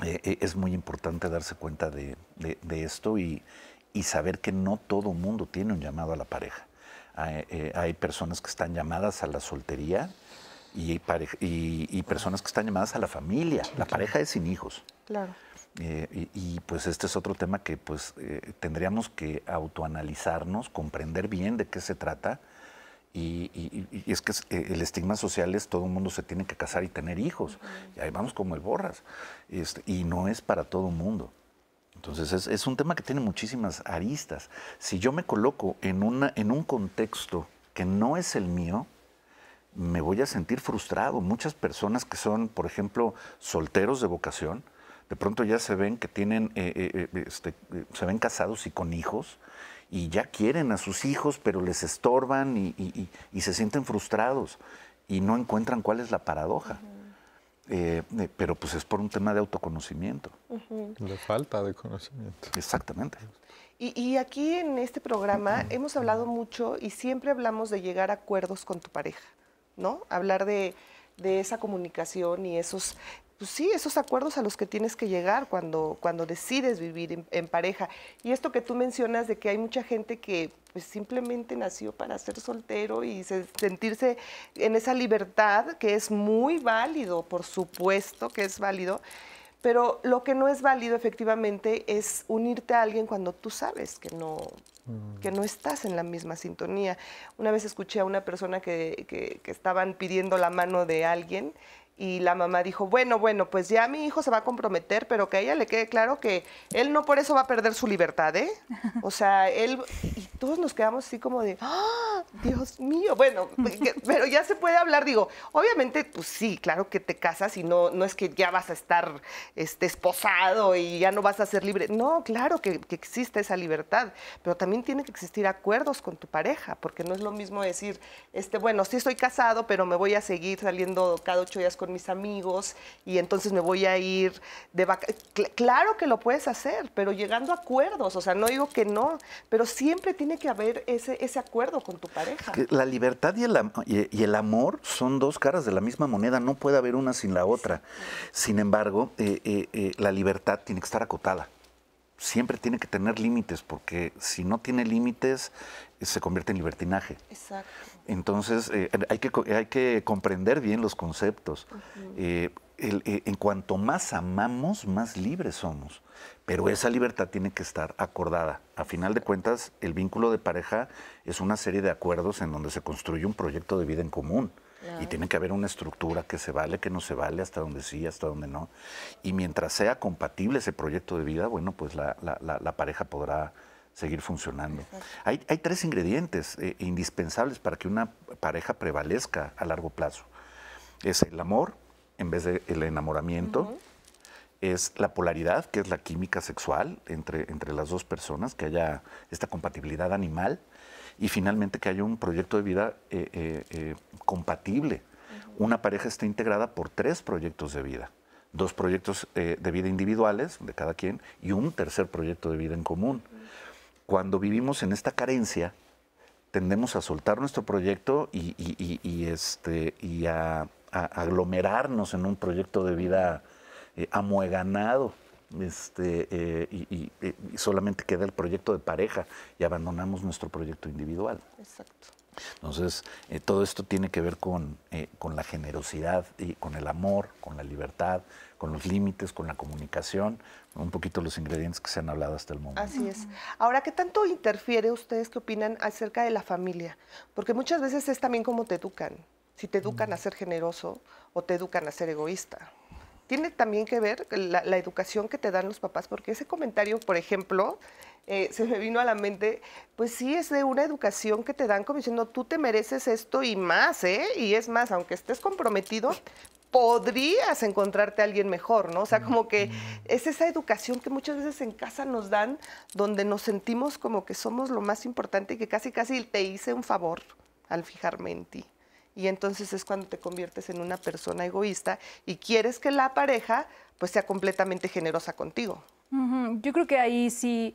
es muy importante darse cuenta de, esto y, saber que no todo mundo tiene un llamado a la pareja. Hay, personas que están llamadas a la soltería, y, personas que están llamadas a la familia. La pareja es sin hijos. Claro. y, pues este es otro tema que pues tendríamos que autoanalizarnos, comprender bien de qué se trata y, es que eh, el estigma social es todo el mundo se tiene que casar y tener hijos. Y ahí vamos como el borras. Este, y no es para todo el mundo. Entonces es, un tema que tiene muchísimas aristas. Si yo me coloco en, una, en un contexto que no es el mío, me voy a sentir frustrado. Muchas personas que son, por ejemplo, solteros de vocación, de pronto ya se ven que tienen, eh, eh, este, se ven casados y con hijos, y ya quieren a sus hijos, pero les estorban y, se sienten frustrados y no encuentran cuál es la paradoja. Eh, eh, pero pues es por un tema de autoconocimiento. De falta de conocimiento. Exactamente. Y, aquí en este programa hemos hablado mucho y siempre hablamos de llegar a acuerdos con tu pareja, ¿no? Hablar de, de esa comunicación y esos pues sí, esos acuerdos a los que tienes que llegar cuando, cuando decides vivir en, pareja. Y esto que tú mencionas de que hay mucha gente que pues, simplemente nació para ser soltero y sentirse en esa libertad, que es muy válido, por supuesto que es válido, pero lo que no es válido efectivamente es unirte a alguien cuando tú sabes que no, mm. que no estás en la misma sintonía. Una vez escuché a una persona que, que, que estaban pidiendo la mano de alguien y la mamá dijo, bueno, bueno, pues ya mi hijo se va a comprometer, pero que a ella le quede claro que él no por eso va a perder su libertad, ¿eh? O sea, él, todos nos quedamos así como de, ¡Ah, Dios mío, bueno, pero ya se puede hablar, digo, obviamente, pues sí, claro que te casas y no, no es que ya vas a estar este, esposado y ya no vas a ser libre, no, claro que, existe esa libertad, pero también tiene que existir acuerdos con tu pareja, porque no es lo mismo decir, este, bueno, sí estoy casado, pero me voy a seguir saliendo cada ocho días con mis amigos y entonces me voy a ir de vacaciones, claro que lo puedes hacer, pero llegando a acuerdos, o sea, no digo que no, pero siempre tienes tiene que haber ese, ese acuerdo con tu pareja. La libertad y el, amor son dos caras de la misma moneda, no puede haber una sin la otra. Sin embargo, eh, eh, eh, la libertad tiene que estar acotada. Siempre tiene que tener límites, porque si no tiene límites, se convierte en libertinaje. Exacto. Entonces, hay, que, hay que comprender bien los conceptos. Eh, en cuanto más amamos, más libres somos. Pero esa libertad tiene que estar acordada. A final de cuentas, el vínculo de pareja es una serie de acuerdos en donde se construye un proyecto de vida en común. Y tiene que haber una estructura que se vale, que no se vale, hasta donde sí, hasta donde no. Y mientras sea compatible ese proyecto de vida, bueno, pues la, pareja podrá seguir funcionando. Hay, tres ingredientes eh, indispensables para que una pareja prevalezca a largo plazo. Es el amor, en vez del enamoramiento. Es la polaridad, que es la química sexual entre, entre las dos personas, que haya esta compatibilidad animal y finalmente que haya un proyecto de vida eh, eh, eh, compatible. Una pareja está integrada por tres proyectos de vida, dos proyectos de vida individuales de cada quien y un tercer proyecto de vida en común. Cuando vivimos en esta carencia, tendemos a soltar nuestro proyecto y, y, y, este, a aglomerarnos en un proyecto de vida eh, amueganado. Este, eh, eh, y, solamente queda el proyecto de pareja y abandonamos nuestro proyecto individual. Exacto. Entonces, todo esto tiene que ver con, con la generosidad, y con el amor, con la libertad, con los límites, con la comunicación, un poquito los ingredientes que se han hablado hasta el momento. Así es. Ahora, ¿qué tanto interfiere ustedes qué opinan acerca de la familia? Porque muchas veces es también como te educan si te educan mm. a ser generoso o te educan a ser egoísta. Tiene también que ver la, educación que te dan los papás, porque ese comentario, por ejemplo, eh, se me vino a la mente, pues sí es de una educación que te dan como diciendo, tú te mereces esto y más, ¿eh? Y es más, aunque estés comprometido, podrías encontrarte a alguien mejor, ¿no? O sea, como que mm. es esa educación que muchas veces en casa nos dan, donde nos sentimos como que somos lo más importante y que casi, casi te hice un favor al fijarme en ti y entonces es cuando te conviertes en una persona egoísta y quieres que la pareja pues sea completamente generosa contigo. Yo creo que ahí sí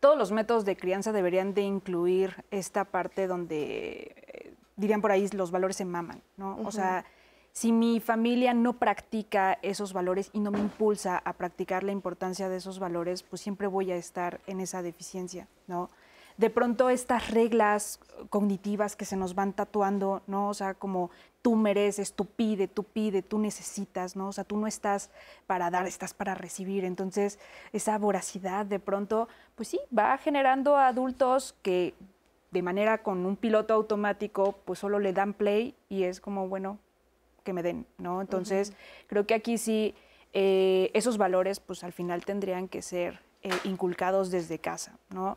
todos los métodos de crianza deberían de incluir esta parte donde eh, dirían por ahí los valores se maman, ¿no? O sea, si mi familia no practica esos valores y no me impulsa a practicar la importancia de esos valores, pues siempre voy a estar en esa deficiencia, ¿no? de pronto estas reglas cognitivas que se nos van tatuando, ¿no? O sea, como tú mereces, tú pide, tú pide, tú necesitas, ¿no? O sea, tú no estás para dar, estás para recibir. Entonces, esa voracidad de pronto, pues sí, va generando a adultos que de manera con un piloto automático, pues solo le dan play y es como, bueno, que me den, ¿no? Entonces, creo que aquí sí, eh, esos valores, pues al final tendrían que ser eh, inculcados desde casa, ¿no?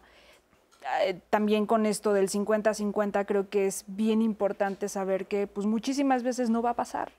Eh, también con esto del 50-50 creo que es bien importante saber que pues muchísimas veces no va a pasar.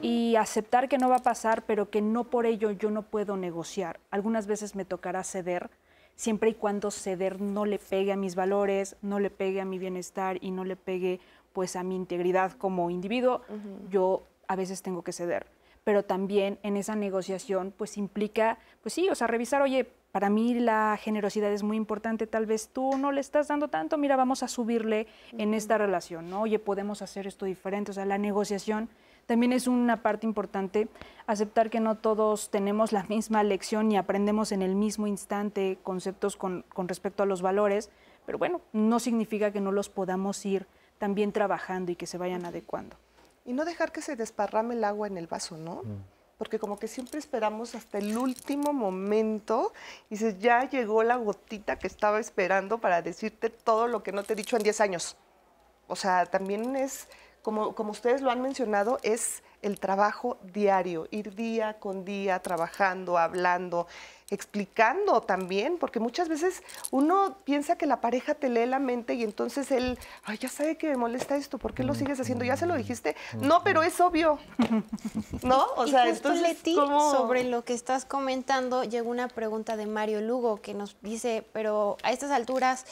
Y aceptar que no va a pasar, pero que no por ello yo no puedo negociar. Algunas veces me tocará ceder, siempre y cuando ceder no le pegue a mis valores, no le pegue a mi bienestar y no le pegue pues a mi integridad como individuo, yo a veces tengo que ceder. Pero también en esa negociación pues implica, pues sí, o sea, revisar, oye, para mí la generosidad es muy importante, tal vez tú no le estás dando tanto, mira, vamos a subirle en esta relación, ¿no? Oye, podemos hacer esto diferente, o sea, la negociación también es una parte importante, aceptar que no todos tenemos la misma lección y aprendemos en el mismo instante conceptos con, respecto a los valores, pero bueno, no significa que no los podamos ir también trabajando y que se vayan adecuando. Y no dejar que se desparrame el agua en el vaso, ¿no? Mm porque como que siempre esperamos hasta el último momento y dices, ya llegó la gotita que estaba esperando para decirte todo lo que no te he dicho en 10 años. O sea, también es, como, como ustedes lo han mencionado, es el trabajo diario, ir día con día trabajando, hablando, explicando también, porque muchas veces uno piensa que la pareja te lee la mente y entonces él, ay, ya sabe que me molesta esto, ¿por qué lo sigues haciendo? Ya se lo dijiste. No, pero es obvio. ¿No? O sea, esto justo sobre lo que estás comentando, llegó una pregunta de Mario Lugo que nos dice, pero a estas alturas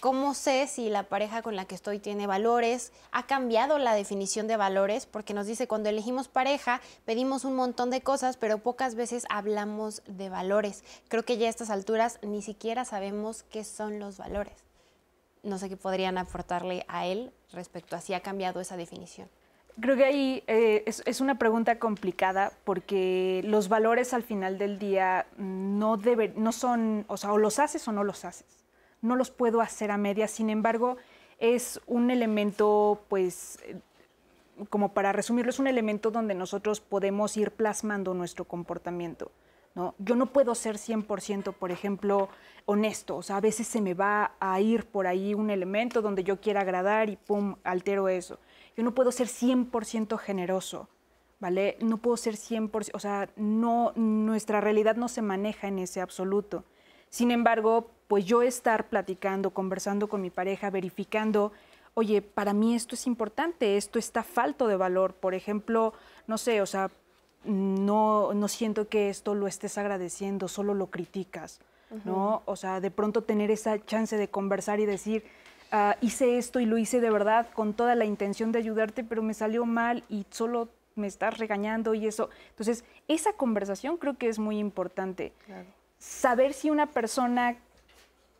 ¿Cómo sé si la pareja con la que estoy tiene valores? ¿Ha cambiado la definición de valores? Porque nos dice, cuando elegimos pareja, pedimos un montón de cosas, pero pocas veces hablamos de valores. Creo que ya a estas alturas ni siquiera sabemos qué son los valores. No sé qué podrían aportarle a él respecto a si ha cambiado esa definición. Creo que ahí eh, es, una pregunta complicada porque los valores al final del día no, deben, no son, o sea, o los haces o no los haces no los puedo hacer a medias. Sin embargo, es un elemento, pues, eh, como para resumirlo, es un elemento donde nosotros podemos ir plasmando nuestro comportamiento. ¿no? Yo no puedo ser 100%, por ejemplo, honesto. O sea, a veces se me va a ir por ahí un elemento donde yo quiera agradar y pum, altero eso. Yo no puedo ser 100% generoso, ¿vale? No puedo ser 100%, o sea, no, nuestra realidad no se maneja en ese absoluto. Sin embargo, pues yo estar platicando, conversando con mi pareja, verificando, oye, para mí esto es importante, esto está falto de valor. Por ejemplo, no sé, o sea, no, no siento que esto lo estés agradeciendo, solo lo criticas, ¿no? O sea, de pronto tener esa chance de conversar y decir, ah, hice esto y lo hice de verdad con toda la intención de ayudarte, pero me salió mal y solo me estás regañando y eso. Entonces, esa conversación creo que es muy importante. Claro saber si una persona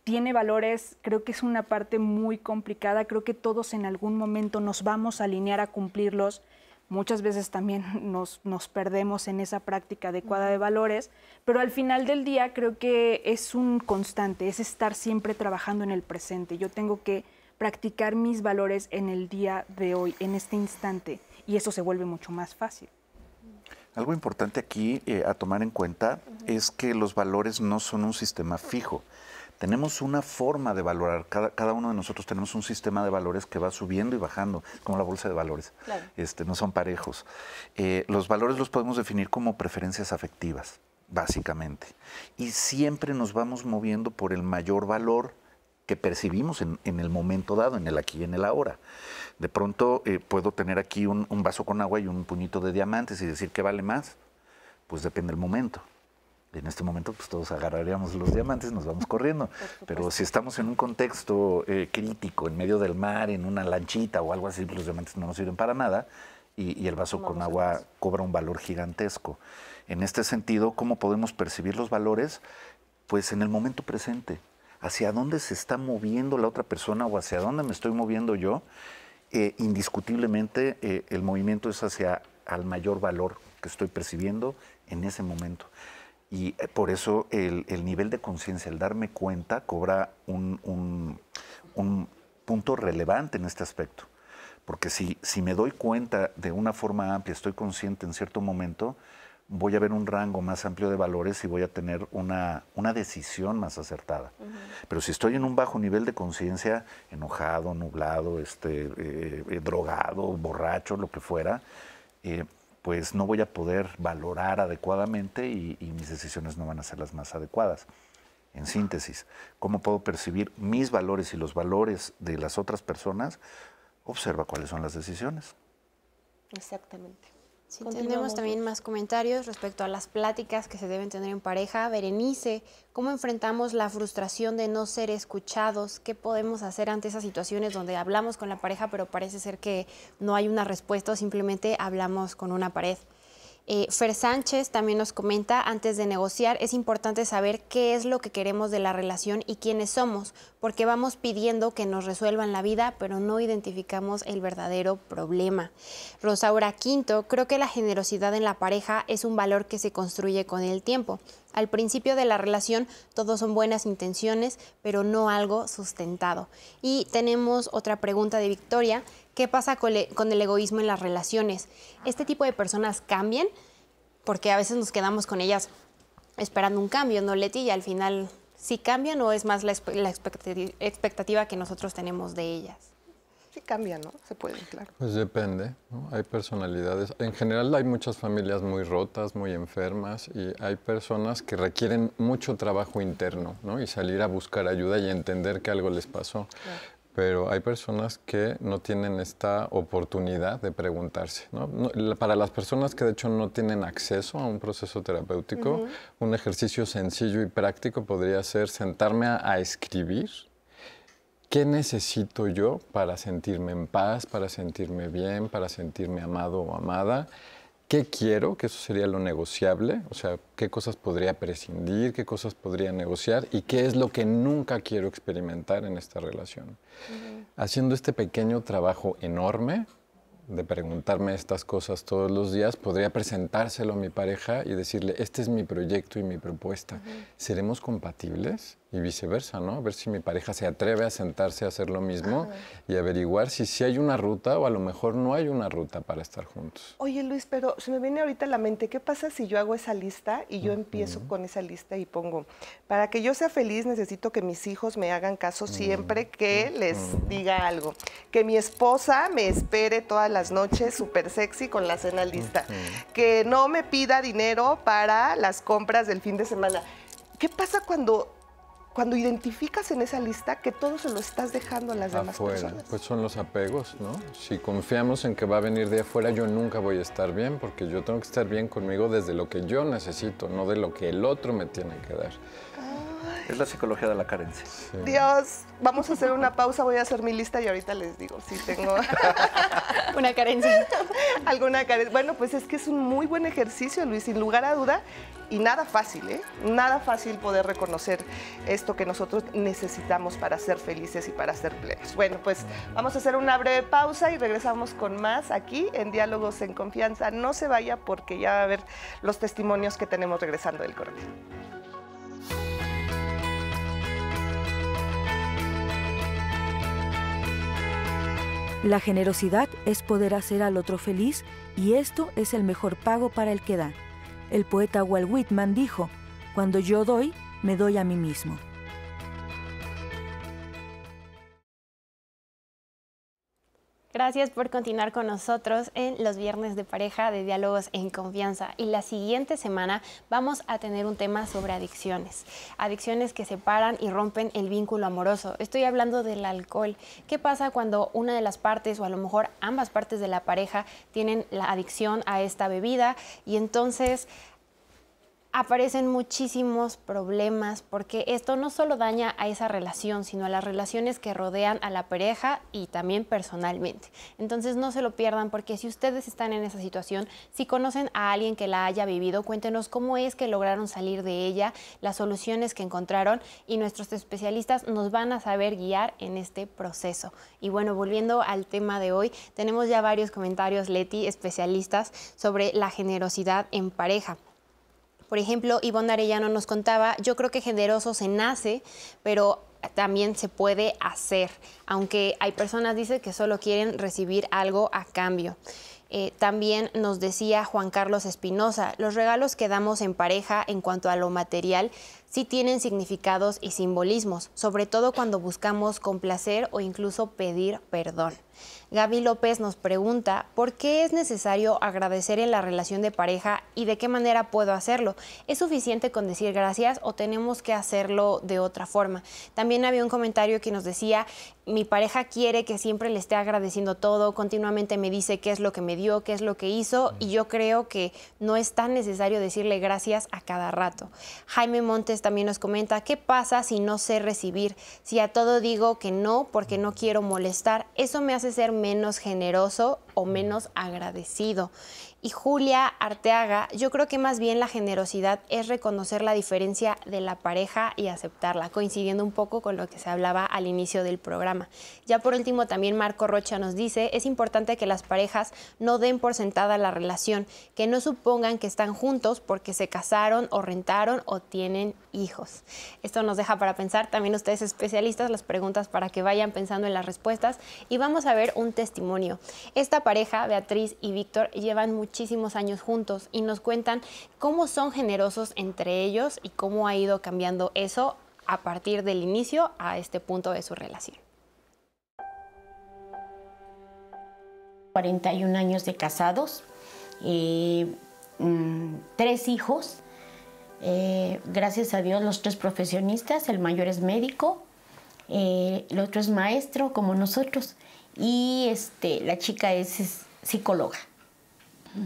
tiene valores, creo que es una parte muy complicada, creo que todos en algún momento nos vamos a alinear a cumplirlos. Muchas veces también nos, perdemos en esa práctica adecuada de valores, pero al final del día creo que es un constante, es estar siempre trabajando en el presente. Yo tengo que practicar mis valores en el día de hoy, en este instante, y eso se vuelve mucho más fácil. Algo importante aquí eh, a tomar en cuenta es que los valores no son un sistema fijo. Tenemos una forma de valorar, cada, uno de nosotros tenemos un sistema de valores que va subiendo y bajando, como la bolsa de valores. Este, no son parejos. Eh, los valores los podemos definir como preferencias afectivas, básicamente. Y siempre nos vamos moviendo por el mayor valor que percibimos en, en el momento dado, en el aquí y en el ahora de pronto eh, puedo tener aquí un, vaso con agua y un puñito de diamantes y decir que vale más. Pues depende del momento. En este momento, pues todos agarraríamos los diamantes, nos vamos corriendo. Pero si estamos en un contexto eh, crítico, en medio del mar, en una lanchita o algo así, pues, los diamantes no nos sirven para nada y, el vaso con agua cobra un valor gigantesco. En este sentido, ¿cómo podemos percibir los valores? Pues en el momento presente, hacia dónde se está moviendo la otra persona o hacia dónde me estoy moviendo yo eh, indiscutiblemente eh, el movimiento es hacia al mayor valor que estoy percibiendo en ese momento. Y eh, por eso el, el nivel de conciencia, el darme cuenta, cobra un, un, un, punto relevante en este aspecto. Porque si, si me doy cuenta de una forma amplia, estoy consciente en cierto momento, voy a ver un rango más amplio de valores y voy a tener una, decisión más acertada. Pero si estoy en un bajo nivel de conciencia, enojado, nublado, este, eh, eh, drogado, borracho, lo que fuera, eh, pues no voy a poder valorar adecuadamente y, mis decisiones no van a ser las más adecuadas. En síntesis, ¿cómo puedo percibir mis valores y los valores de las otras personas? Observa cuáles son las decisiones. Exactamente. Sí, tenemos también más comentarios respecto a las pláticas que se deben tener en pareja. Berenice, ¿cómo enfrentamos la frustración de no ser escuchados? ¿Qué podemos hacer ante esas situaciones donde hablamos con la pareja, pero parece ser que no hay una respuesta o simplemente hablamos con una pared? Eh, Fer Sánchez también nos comenta, antes de negociar es importante saber qué es lo que queremos de la relación y quiénes somos, porque vamos pidiendo que nos resuelvan la vida, pero no identificamos el verdadero problema. Rosaura Quinto, creo que la generosidad en la pareja es un valor que se construye con el tiempo. Al principio de la relación todos son buenas intenciones, pero no algo sustentado. Y tenemos otra pregunta de Victoria ¿Qué pasa con, el egoísmo en las relaciones? ¿Este tipo de personas cambian? Porque a veces nos quedamos con ellas esperando un cambio, ¿no, Leti? Y al final, ¿sí cambian o es más la, expectativa que nosotros tenemos de ellas? Sí cambian, ¿no? Se puede, claro. Pues depende, ¿no? Hay personalidades. En general hay muchas familias muy rotas, muy enfermas y hay personas que requieren mucho trabajo interno, ¿no? Y salir a buscar ayuda y entender que algo les pasó. Claro pero hay personas que no tienen esta oportunidad de preguntarse. para las personas que de hecho no tienen acceso a un proceso terapéutico, un ejercicio sencillo y práctico podría ser sentarme a escribir. ¿Qué necesito yo para sentirme en paz, para sentirme bien, para sentirme amado o amada? qué quiero, que eso sería lo negociable, o sea, qué cosas podría prescindir, qué cosas podría negociar y qué es lo que nunca quiero experimentar en esta relación. Haciendo este pequeño trabajo enorme de preguntarme estas cosas todos los días, podría presentárselo a mi pareja y decirle, este es mi proyecto y mi propuesta, ¿seremos compatibles? y viceversa, ¿no? A ver si mi pareja se atreve a sentarse a hacer lo mismo y averiguar si sí hay una ruta o a lo mejor no hay una ruta para estar juntos. Oye, Luis, pero se me viene ahorita a la mente, ¿qué pasa si yo hago esa lista y yo empiezo con esa lista y pongo, para que yo sea feliz necesito que mis hijos me hagan caso siempre que les diga algo, que mi esposa me espere todas las noches súper sexy con la cena lista, que no me pida dinero para las compras del fin de semana. ¿Qué pasa cuando cuando identificas en esa lista que todo se lo estás dejando a las demás personas. Pues son los apegos, ¿no? Si confiamos en que va a venir de afuera, yo nunca voy a estar bien, porque yo tengo que estar bien conmigo desde lo que yo necesito, no de lo que el otro me tiene que dar. Es la psicología de la carencia. Dios, vamos a hacer una pausa, voy a hacer mi lista y ahorita les digo si tengo... una carencia. Alguna carencia. Bueno, pues es que es un muy buen ejercicio, Luis, sin lugar a duda. Y nada fácil, ¿eh? Nada fácil poder reconocer esto que nosotros necesitamos para ser felices y para ser plenos. Bueno, pues vamos a hacer una breve pausa y regresamos con más aquí en Diálogos en Confianza. No se vaya porque ya va a ver los testimonios que tenemos regresando del corte. La generosidad es poder hacer al otro feliz y esto es el mejor pago para el que da. El poeta Walt Whitman dijo, cuando yo doy, me doy a mí mismo. Gracias por continuar con nosotros en los viernes de pareja de Diálogos en Confianza. Y la siguiente semana vamos a tener un tema sobre adicciones. Adicciones que separan y rompen el vínculo amoroso. Estoy hablando del alcohol. ¿Qué pasa cuando una de las partes o a lo mejor ambas partes de la pareja tienen la adicción a esta bebida y entonces aparecen muchísimos problemas porque esto no solo daña a esa relación, sino a las relaciones que rodean a la pareja y también personalmente. Entonces no se lo pierdan porque si ustedes están en esa situación, si conocen a alguien que la haya vivido, cuéntenos cómo es que lograron salir de ella, las soluciones que encontraron y nuestros especialistas nos van a saber guiar en este proceso. Y bueno, volviendo al tema de hoy, tenemos ya varios comentarios, Leti, especialistas, sobre la generosidad en pareja. Por ejemplo, Ivonne Arellano nos contaba, yo creo que generoso se nace, pero también se puede hacer, aunque hay personas, dice, que solo quieren recibir algo a cambio. Eh, también nos decía Juan Carlos Espinosa, los regalos que damos en pareja en cuanto a lo material sí tienen significados y simbolismos, sobre todo cuando buscamos complacer o incluso pedir perdón. Gaby López nos pregunta, ¿por qué es necesario agradecer en la relación de pareja y de qué manera puedo hacerlo? ¿Es suficiente con decir gracias o tenemos que hacerlo de otra forma? También había un comentario que nos decía, mi pareja quiere que siempre le esté agradeciendo todo, continuamente me dice qué es lo que me dio, qué es lo que hizo y yo creo que no es tan necesario decirle gracias a cada rato. Jaime Montes también nos comenta, ¿qué pasa si no sé recibir? Si a todo digo que no porque no quiero molestar, eso me hace ser menos generoso o menos agradecido y Julia Arteaga, yo creo que más bien la generosidad es reconocer la diferencia de la pareja y aceptarla, coincidiendo un poco con lo que se hablaba al inicio del programa. Ya por último, también Marco Rocha nos dice, es importante que las parejas no den por sentada la relación, que no supongan que están juntos porque se casaron o rentaron o tienen hijos. Esto nos deja para pensar también ustedes especialistas las preguntas para que vayan pensando en las respuestas y vamos a ver un testimonio. Esta pareja, Beatriz y Víctor, llevan mucho muchísimos años juntos y nos cuentan cómo son generosos entre ellos y cómo ha ido cambiando eso a partir del inicio a este punto de su relación. 41 años de casados, mm, tres hijos, eh, gracias a Dios los tres profesionistas, el mayor es médico, eh, el otro es maestro como nosotros y este, la chica es psicóloga.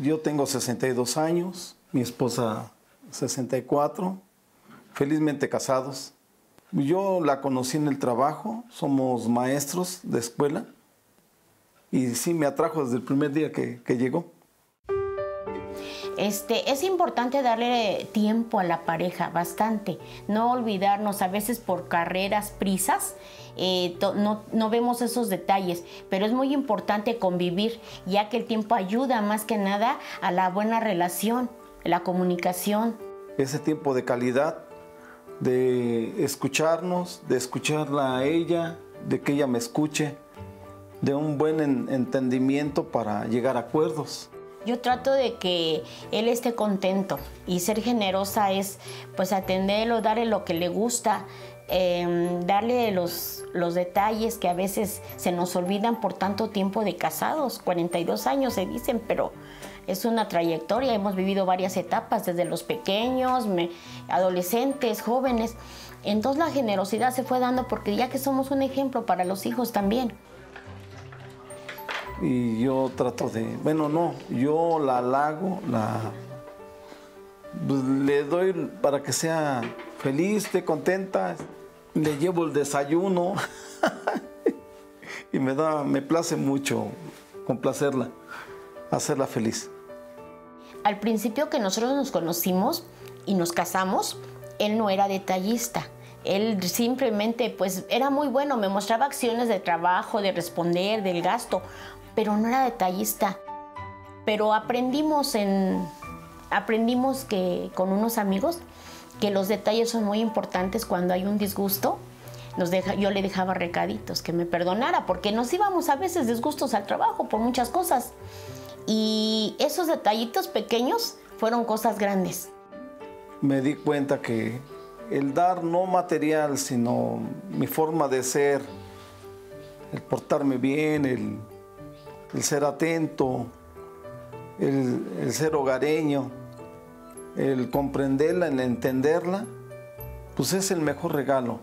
Yo tengo 62 años, mi esposa 64, felizmente casados. Yo la conocí en el trabajo, somos maestros de escuela y sí me atrajo desde el primer día que, que llegó. Este, es importante darle tiempo a la pareja, bastante. No olvidarnos, a veces por carreras, prisas, eh, no, vemos esos detalles, pero es muy importante convivir, ya que el tiempo ayuda más que nada a la buena relación, la comunicación. Ese tiempo de calidad, de escucharnos, de escucharla a ella, de que ella me escuche, de un buen entendimiento para llegar a acuerdos. Yo trato de que él esté contento y ser generosa es pues atenderlo, darle lo que le gusta, Em, darle los, los detalles que a veces se nos olvidan por tanto tiempo de casados, 42 años se dicen, pero es una trayectoria, hemos vivido varias etapas, desde los pequeños, adolescentes, jóvenes. Entonces la generosidad se fue dando porque ya que somos un ejemplo para los hijos también. Y yo trato de, bueno, no, yo la halago, la pues, le doy para que sea feliz, esté contenta le llevo el desayuno y me da, me place mucho complacerla, hacerla feliz. Al principio que nosotros nos conocimos y nos casamos, él no era detallista. Él simplemente, pues, era muy bueno, me mostraba acciones de trabajo, de responder, del gasto, pero no era detallista. Pero aprendimos en, aprendimos que con unos amigos que los detalles son muy importantes cuando hay un disgusto. Nos deja, yo le dejaba recaditos, que me perdonara, porque nos íbamos a veces disgustos al trabajo por muchas cosas. Y esos detallitos pequeños fueron cosas grandes. Me di cuenta que el dar no material, sino mi forma de ser, el portarme bien, el, ser atento, el, el ser hogareño, el comprenderla, el entenderla, pues es el mejor regalo.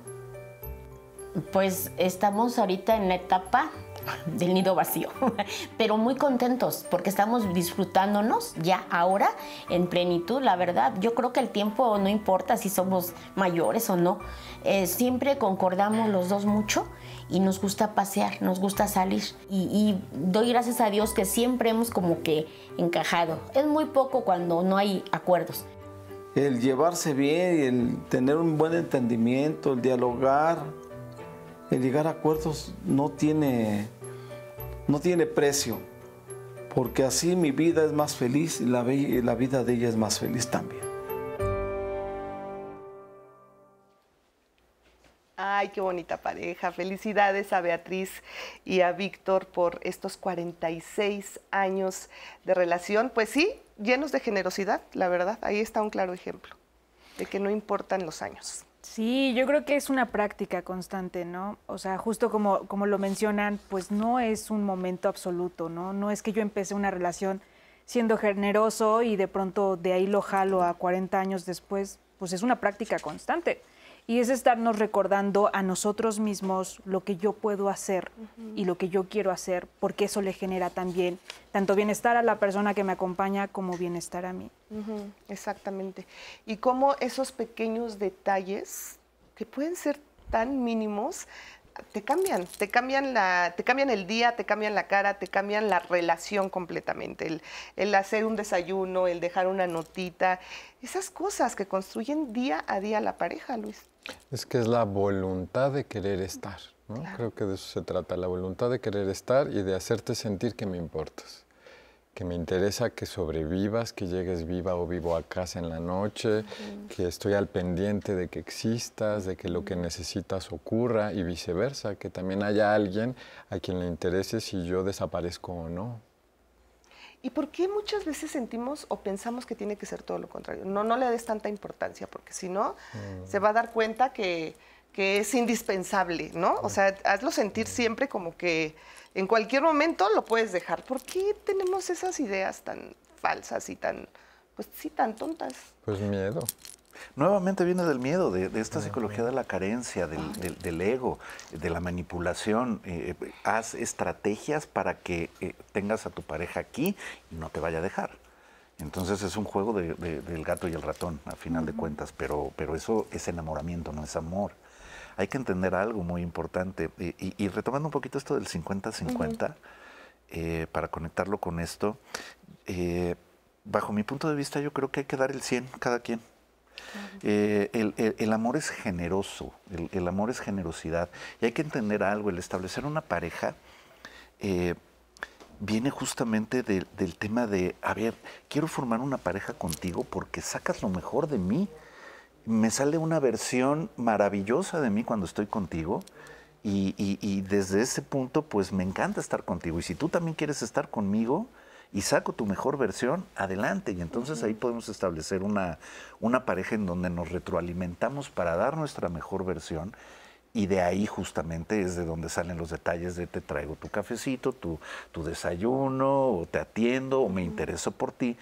Pues estamos ahorita en la etapa del nido vacío, pero muy contentos porque estamos disfrutándonos ya ahora en plenitud, la verdad. Yo creo que el tiempo no importa si somos mayores o no, eh, siempre concordamos los dos mucho y nos gusta pasear, nos gusta salir. Y, doy gracias a Dios que siempre hemos como que encajado. Es muy poco cuando no hay acuerdos. El llevarse bien, el tener un buen entendimiento, el dialogar, el llegar a acuerdos no tiene, no tiene precio, porque así mi vida es más feliz y la vida de ella es más feliz también. Ay, qué bonita pareja. Felicidades a Beatriz y a Víctor por estos 46 años de relación. Pues sí, llenos de generosidad, la verdad. Ahí está un claro ejemplo de que no importan los años. Sí, yo creo que es una práctica constante, ¿no? O sea, justo como, lo mencionan, pues no es un momento absoluto, ¿no? No es que yo empecé una relación siendo generoso y de pronto de ahí lo jalo a 40 años después, pues es una práctica constante. Y es estarnos recordando a nosotros mismos lo que yo puedo hacer y lo que yo quiero hacer, porque eso le genera también tanto bienestar a la persona que me acompaña como bienestar a mí. Exactamente. Y cómo esos pequeños detalles, que pueden ser tan mínimos, te cambian, te cambian la, te cambian el día, te cambian la cara, te cambian la relación completamente. el, hacer un desayuno, el dejar una notita, esas cosas que construyen día a día la pareja, Luis. Es que es la voluntad de querer estar, ¿no? Creo que de eso se trata, la voluntad de querer estar y de hacerte sentir que me importas, que me interesa que sobrevivas, que llegues viva o vivo a casa en la noche, que estoy al pendiente de que existas, de que lo que necesitas ocurra y viceversa, que también haya alguien a quien le interese si yo desaparezco o no. ¿Y por qué muchas veces sentimos o pensamos que tiene que ser todo lo contrario? No, no le des tanta importancia, porque si no, mm. se va a dar cuenta que, es indispensable, ¿no? O mm. sea, hazlo sentir mm. siempre como que en cualquier momento lo puedes dejar. ¿Por qué tenemos esas ideas tan falsas y tan, pues sí, tan tontas? Pues miedo. Nuevamente viene del miedo, de, esta psicología de la carencia, del, ego, de la manipulación. Eh, eh, haz estrategias para que eh, tengas a tu pareja aquí y no te vaya a dejar. Entonces es un juego del gato y el ratón, a final de cuentas, pero, pero eso es enamoramiento, no es amor. Hay que entender algo muy importante. Y, retomando un poquito esto del 50-50, para conectarlo con esto, bajo mi punto de vista yo creo que hay que dar el 100 cada quien. Eh, el, el, amor es generoso, el, amor es generosidad. Y hay que entender algo, el establecer una pareja eh, viene justamente del tema de, a ver, quiero formar una pareja contigo porque sacas lo mejor de mí. Me sale una versión maravillosa de mí cuando estoy contigo. y, y desde ese punto, pues me encanta estar contigo. Y si tú también quieres estar conmigo, y saco tu mejor versión, adelante. Y entonces ahí podemos establecer una, una pareja en donde nos retroalimentamos para dar nuestra mejor versión. Y de ahí justamente es de donde salen los detalles de te traigo tu cafecito, tu, tu desayuno, o te atiendo, o me intereso por ti,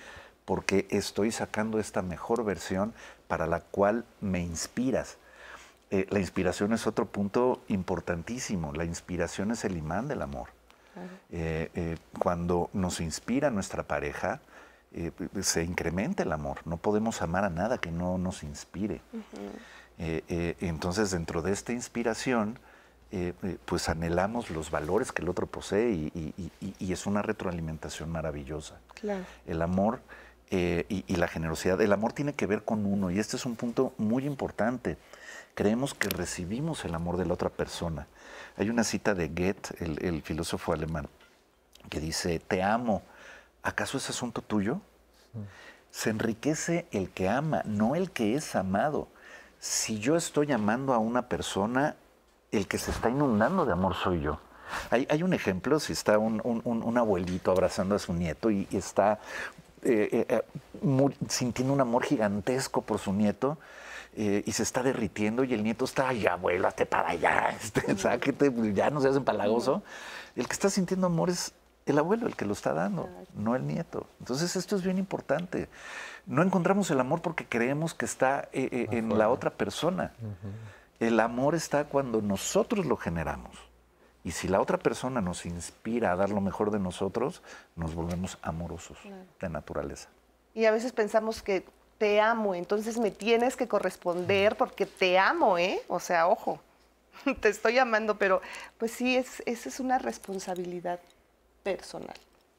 porque estoy sacando esta mejor versión para la cual me inspiras. Eh, la inspiración es otro punto importantísimo. La inspiración es el imán del amor. Eh, eh, cuando nos inspira nuestra pareja, eh, se incrementa el amor. No podemos amar a nada que no nos inspire. entonces, dentro de esta inspiración, pues anhelamos los valores que el otro posee y, es una retroalimentación maravillosa. El amor y, la generosidad, el amor tiene que ver con uno y este es un punto muy importante. Creemos que recibimos el amor de la otra persona hay una cita de Goethe, el, filósofo alemán, que dice, te amo, ¿acaso es asunto tuyo? Se enriquece el que ama, no el que es amado. Si yo estoy amando a una persona, el que se está inundando de amor soy yo. Hay, un ejemplo, si está un, abuelito abrazando a su nieto y, está eh, eh, eh, sintiendo un amor gigantesco por su nieto, eh, y se está derritiendo y el nieto está, ay, abuelo, hazte para allá, este, pues, ya no seas empalagoso. El que está sintiendo amor es el abuelo, el que lo está dando, no el nieto. Entonces esto es bien importante. No encontramos el amor porque creemos que está eh, eh, en la otra persona. El amor está cuando nosotros lo generamos. Y si la otra persona nos inspira a dar lo mejor de nosotros, nos volvemos amorosos de naturaleza. Y a veces pensamos que te amo, entonces me tienes que corresponder mm. porque te amo, ¿eh? O sea, ojo, te estoy amando, pero pues sí, es, esa es una responsabilidad personal,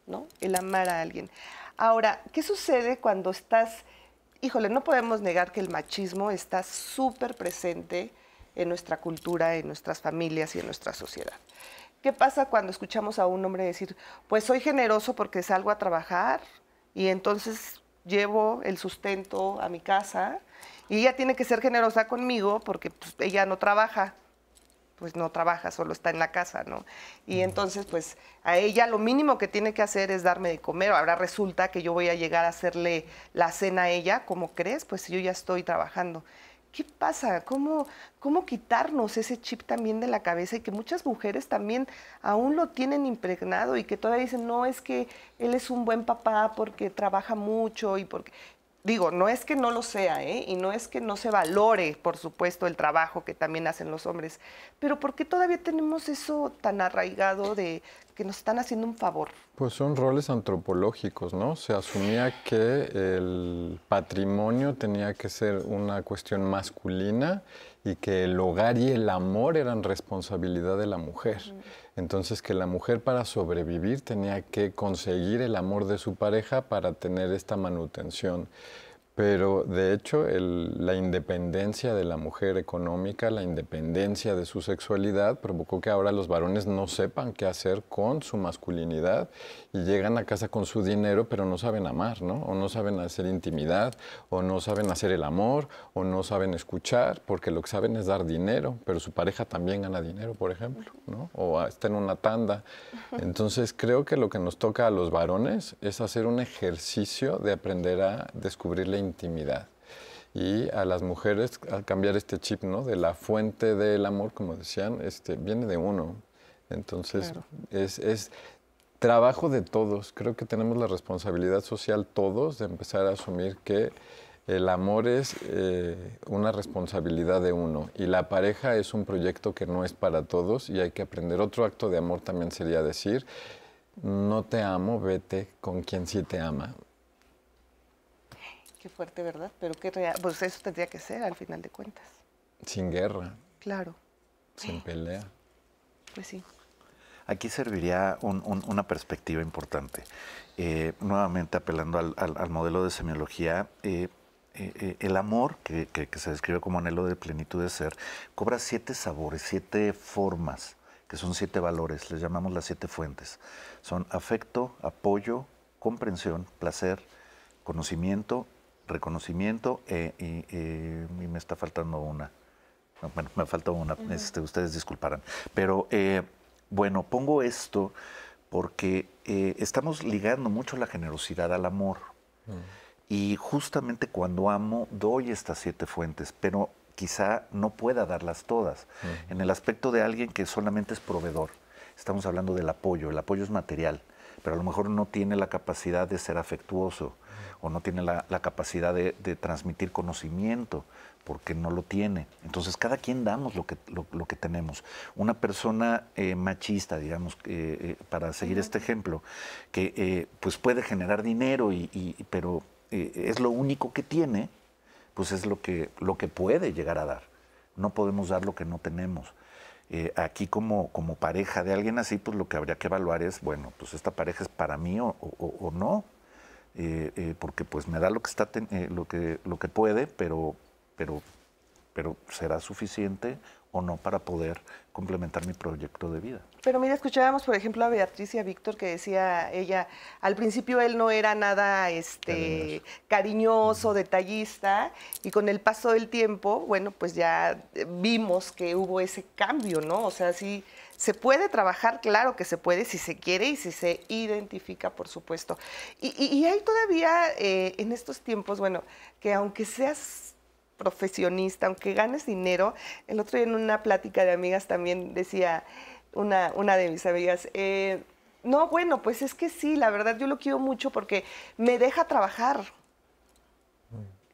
¿no? El amar a alguien. Ahora, ¿qué sucede cuando estás, híjole, no podemos negar que el machismo está súper presente en nuestra cultura, en nuestras familias y en nuestra sociedad? ¿Qué pasa cuando escuchamos a un hombre decir, pues soy generoso porque salgo a trabajar y entonces llevo el sustento a mi casa y ella tiene que ser generosa conmigo porque pues, ella no trabaja pues no trabaja, solo está en la casa, ¿no? Y entonces, pues a ella lo mínimo que tiene que hacer es darme de comer. Ahora resulta que yo voy a llegar a hacerle la cena a ella, ¿cómo crees? Pues yo ya estoy trabajando. ¿Qué pasa? ¿Cómo, ¿Cómo quitarnos ese chip también de la cabeza y que muchas mujeres también aún lo tienen impregnado y que todavía dicen, no, es que él es un buen papá porque trabaja mucho y porque... Digo, no es que no lo sea, ¿eh? y no es que no se valore, por supuesto, el trabajo que también hacen los hombres, pero ¿por qué todavía tenemos eso tan arraigado de que nos están haciendo un favor. Pues son roles antropológicos, ¿no? Se asumía que el patrimonio tenía que ser una cuestión masculina y que el hogar y el amor eran responsabilidad de la mujer. Entonces que la mujer para sobrevivir tenía que conseguir el amor de su pareja para tener esta manutención. Pero de hecho, la independencia de la mujer económica, la independencia de su sexualidad, provocó que ahora los varones no sepan qué hacer con su masculinidad y llegan a casa con su dinero, pero no saben amar, ¿no? O no saben hacer intimidad, o no saben hacer el amor, o no saben escuchar, porque lo que saben es dar dinero, pero su pareja también gana dinero, por ejemplo, O ah, está en una tanda. Entonces creo que lo que nos toca a los varones es hacer un ejercicio de aprender a descubrir la intimidad y a las mujeres al cambiar este chip, ¿no? De la fuente del amor, como decían, este, viene de uno. Entonces es, es trabajo de todos. Creo que tenemos la responsabilidad social todos de empezar a asumir que el amor es eh, una responsabilidad de uno y la pareja es un proyecto que no es para todos y hay que aprender. Otro acto de amor también sería decir, no te amo, vete con quien sí te ama. Qué fuerte, ¿verdad? Pero qué real, pues eso tendría que ser al final de cuentas. Sin guerra. Claro. Sin pelea. Pues sí. Aquí serviría una perspectiva importante. Eh, nuevamente apelando al, modelo de semiología, eh, eh, eh, el amor, que, se describe como anhelo de plenitud de ser, cobra siete sabores, siete formas, que son siete valores, les llamamos las siete fuentes. Son afecto, apoyo, comprensión, placer, conocimiento, reconocimiento, eh, y, me está faltando una. Bueno, me falta una, este, ustedes disculparán. Pero bueno, pongo esto porque estamos ligando mucho la generosidad al amor. Mm. Y justamente cuando amo, doy estas siete fuentes, pero quizá no pueda darlas todas. En el aspecto de alguien que solamente es proveedor, estamos hablando del apoyo, el apoyo es material, pero a lo mejor no tiene la capacidad de ser afectuoso o no tiene la, capacidad de, transmitir conocimiento porque no lo tiene. Entonces cada quien damos lo que, lo, que tenemos. Una persona eh, machista, digamos, eh, eh, para seguir este ejemplo, que pues puede generar dinero, y pero eh, es lo único que tiene, pues es lo que, lo que puede llegar a dar. No podemos dar lo que no tenemos. Eh, aquí como, como pareja de alguien así, pues lo que habría que evaluar es, bueno, pues esta pareja es para mí o, no, eh, porque pues me da lo que, está lo que, lo que puede, pero, pero, pero será suficiente o no para poder complementar mi proyecto de vida. Pero mira, escuchábamos por ejemplo a Beatriz y a Víctor que decía ella, al principio él no era nada este, cariñoso. detallista, y con el paso del tiempo, bueno, pues ya vimos que hubo ese cambio, ¿no? O sea, sí, se puede trabajar, claro que se puede, si se quiere y si se identifica, por supuesto. Y, hay todavía eh, en estos tiempos, bueno, que aunque seas profesionista, aunque ganes dinero, el otro día en una plática de amigas también decía una, una de mis amigas, eh, no, bueno, pues es que sí, la verdad yo lo quiero mucho porque me deja trabajar.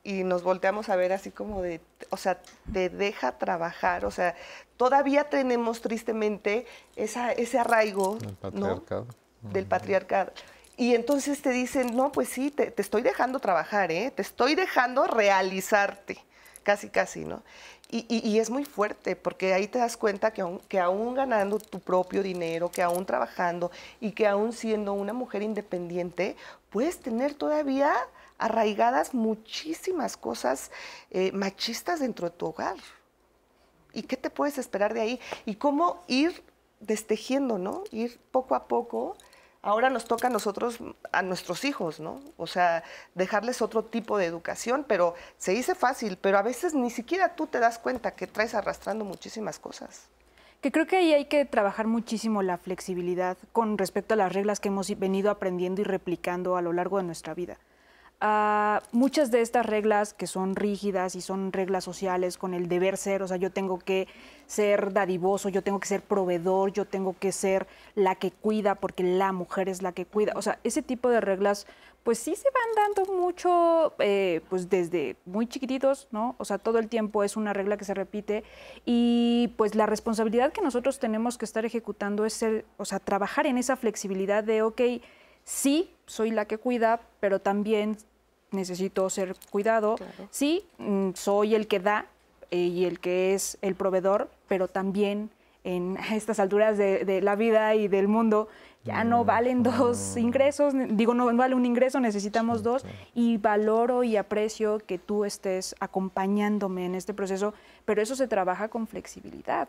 Y nos volteamos a ver así como de, o sea, te deja trabajar, o sea, todavía tenemos tristemente ese arraigo del patriarcado. Y entonces te dicen, no, pues sí, te, te, estoy dejando trabajar, ¿eh? te estoy dejando realizarte casi, casi, ¿no? Y, es muy fuerte, porque ahí te das cuenta que aún, ganando tu propio dinero, que aún trabajando y que aún siendo una mujer independiente, puedes tener todavía arraigadas muchísimas cosas eh, machistas dentro de tu hogar. ¿Y qué te puedes esperar de ahí? Y cómo ir destejiendo, ¿no? Ir poco a poco ahora nos toca a nosotros, a nuestros hijos, ¿no? O sea, dejarles otro tipo de educación, pero se dice fácil, pero a veces ni siquiera tú te das cuenta que traes arrastrando muchísimas cosas. Que creo que ahí hay que trabajar muchísimo la flexibilidad con respecto a las reglas que hemos venido aprendiendo y replicando a lo largo de nuestra vida. Ah, muchas de estas reglas que son rígidas y son reglas sociales con el deber ser, o sea, yo tengo que ser dadivoso, yo tengo que ser proveedor, yo tengo que ser la que cuida porque la mujer es la que cuida. O sea, ese tipo de reglas pues sí se van dando mucho, eh, pues desde muy chiquititos, ¿no? O sea, todo el tiempo es una regla que se repite y pues la responsabilidad que nosotros tenemos que estar ejecutando es ser, o sea, trabajar en esa flexibilidad de, ok, sí, soy la que cuida, pero también necesito ser cuidado. Sí, mm, soy el que da eh, y el que es el proveedor, pero también en estas alturas de, la vida y del mundo ya no valen dos ingresos, digo, no, vale un ingreso, necesitamos dos, y valoro y aprecio que tú estés acompañándome en este proceso, pero eso se trabaja con flexibilidad,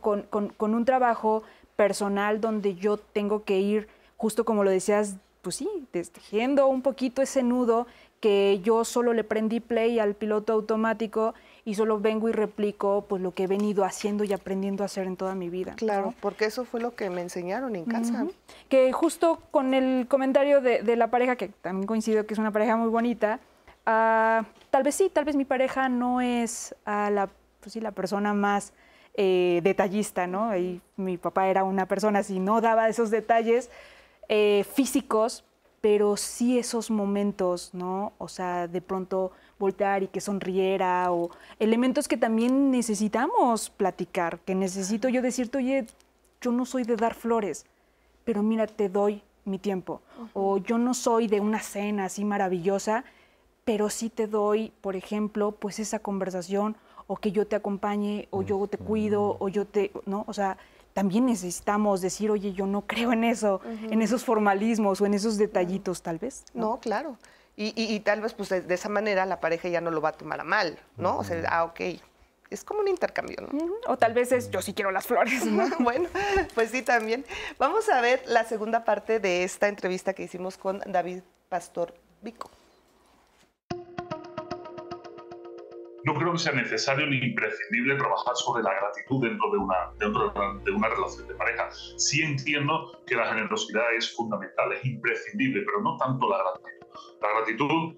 Con, un trabajo personal donde yo tengo que ir, justo como lo decías, pues sí, tejiendo un poquito ese nudo que yo solo le prendí play al piloto automático y solo vengo y replico pues lo que he venido haciendo y aprendiendo a hacer en toda mi vida. Claro, porque eso fue lo que me enseñaron en casa. Que justo con el comentario de, la pareja, que también coincido que es una pareja muy bonita, ah, tal vez sí, tal vez mi pareja no es ah, la, pues, la persona más eh, detallista, ¿no? Y mi papá era una persona, si no daba esos detalles eh, físicos, pero sí esos momentos, ¿no? O sea, de pronto voltear y que sonriera o elementos que también necesitamos platicar, que necesito yo decirte, oye, yo no soy de dar flores, pero mira, te doy mi tiempo. O yo no soy de una cena así maravillosa, pero sí te doy, por ejemplo, pues esa conversación o que yo te acompañe o yo te cuido o yo te, ¿no? O sea, también necesitamos decir, oye, yo no creo en eso, en esos formalismos o en esos detallitos, tal vez. No, claro. Y, tal vez pues de, esa manera la pareja ya no lo va a tomar a mal, ¿no? O sea, ah, ok. Es como un intercambio, ¿no? O tal vez es yo sí quiero las flores. bueno, pues sí también. Vamos a ver la segunda parte de esta entrevista que hicimos con David Pastor Vico. no creo que sea necesario ni imprescindible trabajar sobre la gratitud dentro de una, de una relación de pareja. Sí entiendo que la generosidad es fundamental, es imprescindible, pero no tanto la gratitud. La gratitud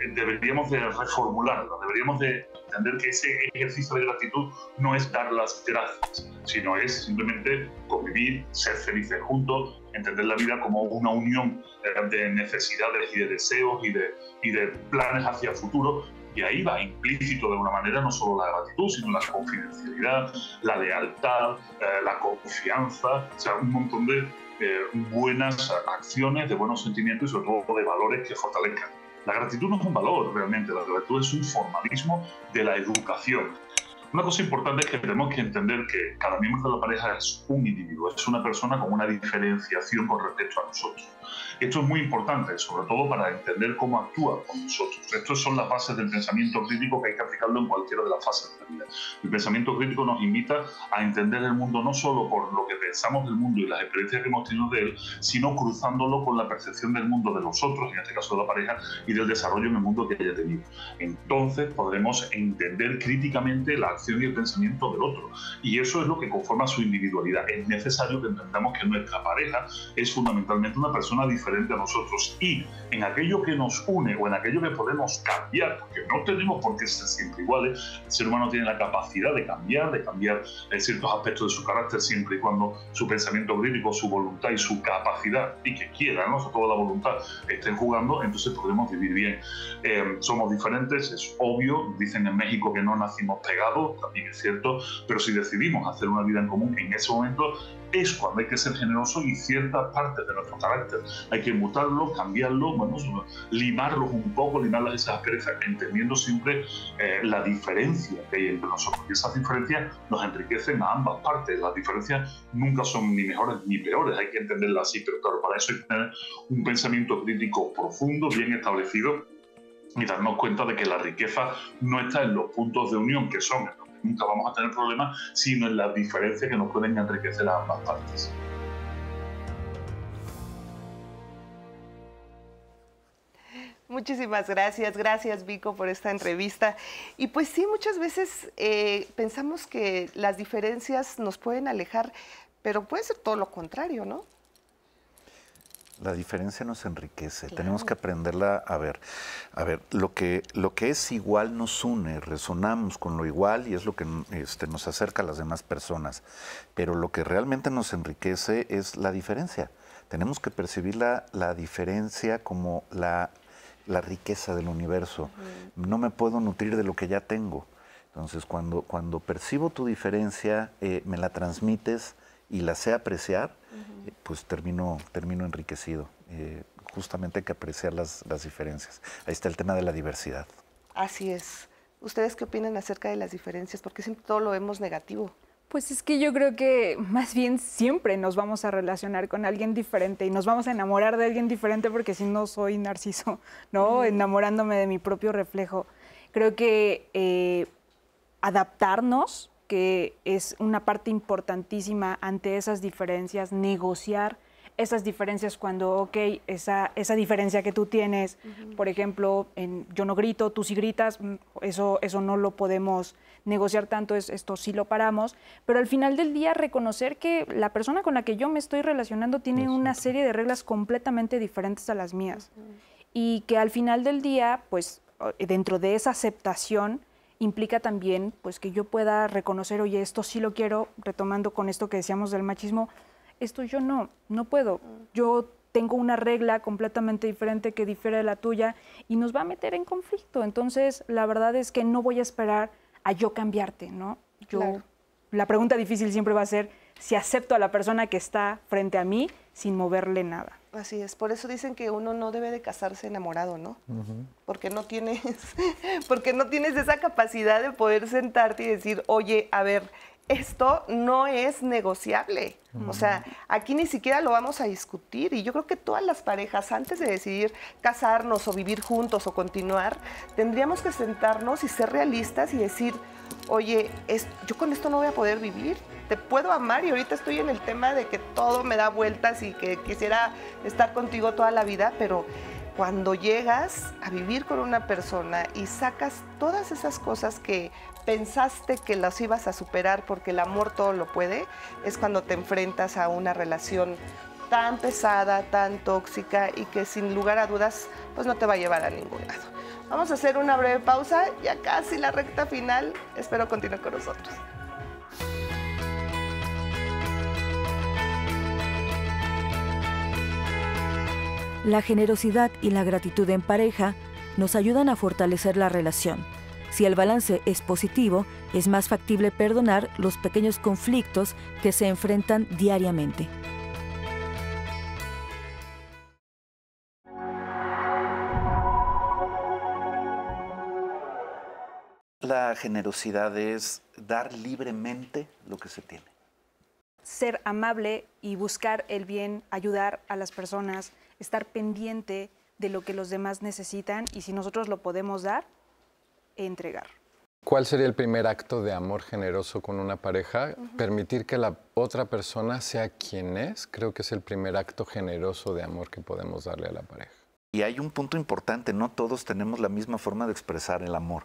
eh, deberíamos de reformularla, deberíamos de entender que ese ejercicio de gratitud no es dar las gracias, sino es simplemente convivir, ser felices juntos, entender la vida como una unión eh, de necesidades y de deseos y de, y de planes hacia el futuro y ahí va implícito de una manera no solo la gratitud, sino la confidencialidad, la lealtad, eh, la confianza, o sea, un montón de eh, buenas acciones, de buenos sentimientos y sobre todo de valores que fortalezcan. La gratitud no es un valor realmente, la gratitud es un formalismo de la educación. Una cosa importante es que tenemos que entender que cada miembro de la pareja es un individuo, es una persona con una diferenciación con respecto a nosotros. Esto es muy importante, sobre todo para entender cómo actúa con nosotros. Estas son las bases del pensamiento crítico que hay que aplicarlo en cualquiera de las fases de la vida. El pensamiento crítico nos invita a entender el mundo no solo por lo que pensamos del mundo y las experiencias que hemos tenido de él, sino cruzándolo con la percepción del mundo de los otros, en este caso de la pareja, y del desarrollo en el mundo que haya tenido. Entonces podremos entender críticamente la y el pensamiento del otro. Y eso es lo que conforma su individualidad. Es necesario que entendamos que nuestra pareja es fundamentalmente una persona diferente a nosotros. Y en aquello que nos une o en aquello que podemos cambiar, porque no tenemos por qué ser siempre iguales, el ser humano tiene la capacidad de cambiar, de cambiar eh, ciertos aspectos de su carácter siempre y cuando su pensamiento crítico, su voluntad y su capacidad, y que quiera, ¿no? toda la voluntad, estén jugando, entonces podemos vivir bien. Eh, somos diferentes, es obvio, dicen en México que no nacimos pegados, también es cierto, pero si decidimos hacer una vida en común en ese momento, es cuando hay que ser generoso y ciertas partes de nuestro carácter. Hay que mutarlo cambiarlo, bueno, limarlos un poco, limar esas asperezas, entendiendo siempre eh, la diferencia que hay entre nosotros. Y esas diferencias nos enriquecen a ambas partes. Las diferencias nunca son ni mejores ni peores, hay que entenderlas así, pero claro, para eso hay que tener un pensamiento crítico profundo, bien establecido y darnos cuenta de que la riqueza no está en los puntos de unión que son nunca vamos a tener problemas, sino en las diferencias que nos pueden enriquecer las ambas partes. Muchísimas gracias, gracias Vico por esta entrevista. Y pues sí, muchas veces eh, pensamos que las diferencias nos pueden alejar, pero puede ser todo lo contrario, ¿no? la diferencia nos enriquece, tenemos que aprenderla a ver. A ver, lo que, lo que es igual nos une, resonamos con lo igual y es lo que este, nos acerca a las demás personas, pero lo que realmente nos enriquece es la diferencia. Tenemos que percibir la, diferencia como la, riqueza del universo. No me puedo nutrir de lo que ya tengo. Entonces, cuando, cuando percibo tu diferencia, eh, me la transmites y la sé apreciar, pues termino, enriquecido. Eh, justamente hay que apreciar las, diferencias. Ahí está el tema de la diversidad. Así es. ¿Ustedes qué opinan acerca de las diferencias? Porque siempre todo lo vemos negativo. Pues es que yo creo que más bien siempre nos vamos a relacionar con alguien diferente y nos vamos a enamorar de alguien diferente porque si no soy narciso, ¿no? Enamorándome de mi propio reflejo. Creo que eh, adaptarnos que es una parte importantísima ante esas diferencias, negociar esas diferencias cuando, ok, esa, diferencia que tú tienes, por ejemplo, en yo no grito, tú sí gritas, mm, eso, eso no lo podemos negociar tanto, es, esto sí lo paramos, pero al final del día reconocer que la persona con la que yo me estoy relacionando tiene una serie de reglas completamente diferentes a las mías y que al final del día, pues eh, dentro de esa aceptación, implica también pues que yo pueda reconocer, oye, esto sí lo quiero, retomando con esto que decíamos del machismo, esto yo no, no puedo. Mm. Yo tengo una regla completamente diferente que difiere de la tuya y nos va a meter en conflicto. Entonces, la verdad es que no voy a esperar a yo cambiarte, ¿no? Yo la pregunta difícil siempre va a ser si acepto a la persona que está frente a mí sin moverle nada. Así es, por eso dicen que uno no debe de casarse enamorado, ¿no? Porque no tienes, porque no tienes esa capacidad de poder sentarte y decir, oye, a ver, esto no es negociable. O sea, aquí ni siquiera lo vamos a discutir. Y yo creo que todas las parejas, antes de decidir casarnos o vivir juntos o continuar, tendríamos que sentarnos y ser realistas y decir, oye, yo con esto no voy a poder vivir. Te puedo amar y ahorita estoy en el tema de que todo me da vueltas y que quisiera estar contigo toda la vida, pero cuando llegas a vivir con una persona y sacas todas esas cosas que pensaste que las ibas a superar porque el amor todo lo puede, es cuando te enfrentas a una relación tan pesada, tan tóxica y que sin lugar a dudas pues no te va a llevar a ningún lado. Vamos a hacer una breve pausa, ya casi la recta final, espero continúe con nosotros. La generosidad y la gratitud en pareja nos ayudan a fortalecer la relación si el balance es positivo, es más factible perdonar los pequeños conflictos que se enfrentan diariamente. La generosidad es dar libremente lo que se tiene. Ser amable y buscar el bien, ayudar a las personas, estar pendiente de lo que los demás necesitan y si nosotros lo podemos dar, entregar. ¿Cuál sería el primer acto de amor generoso con una pareja? Permitir que la otra persona sea quien es, creo que es el primer acto generoso de amor que podemos darle a la pareja. Y hay un punto importante, no todos tenemos la misma forma de expresar el amor.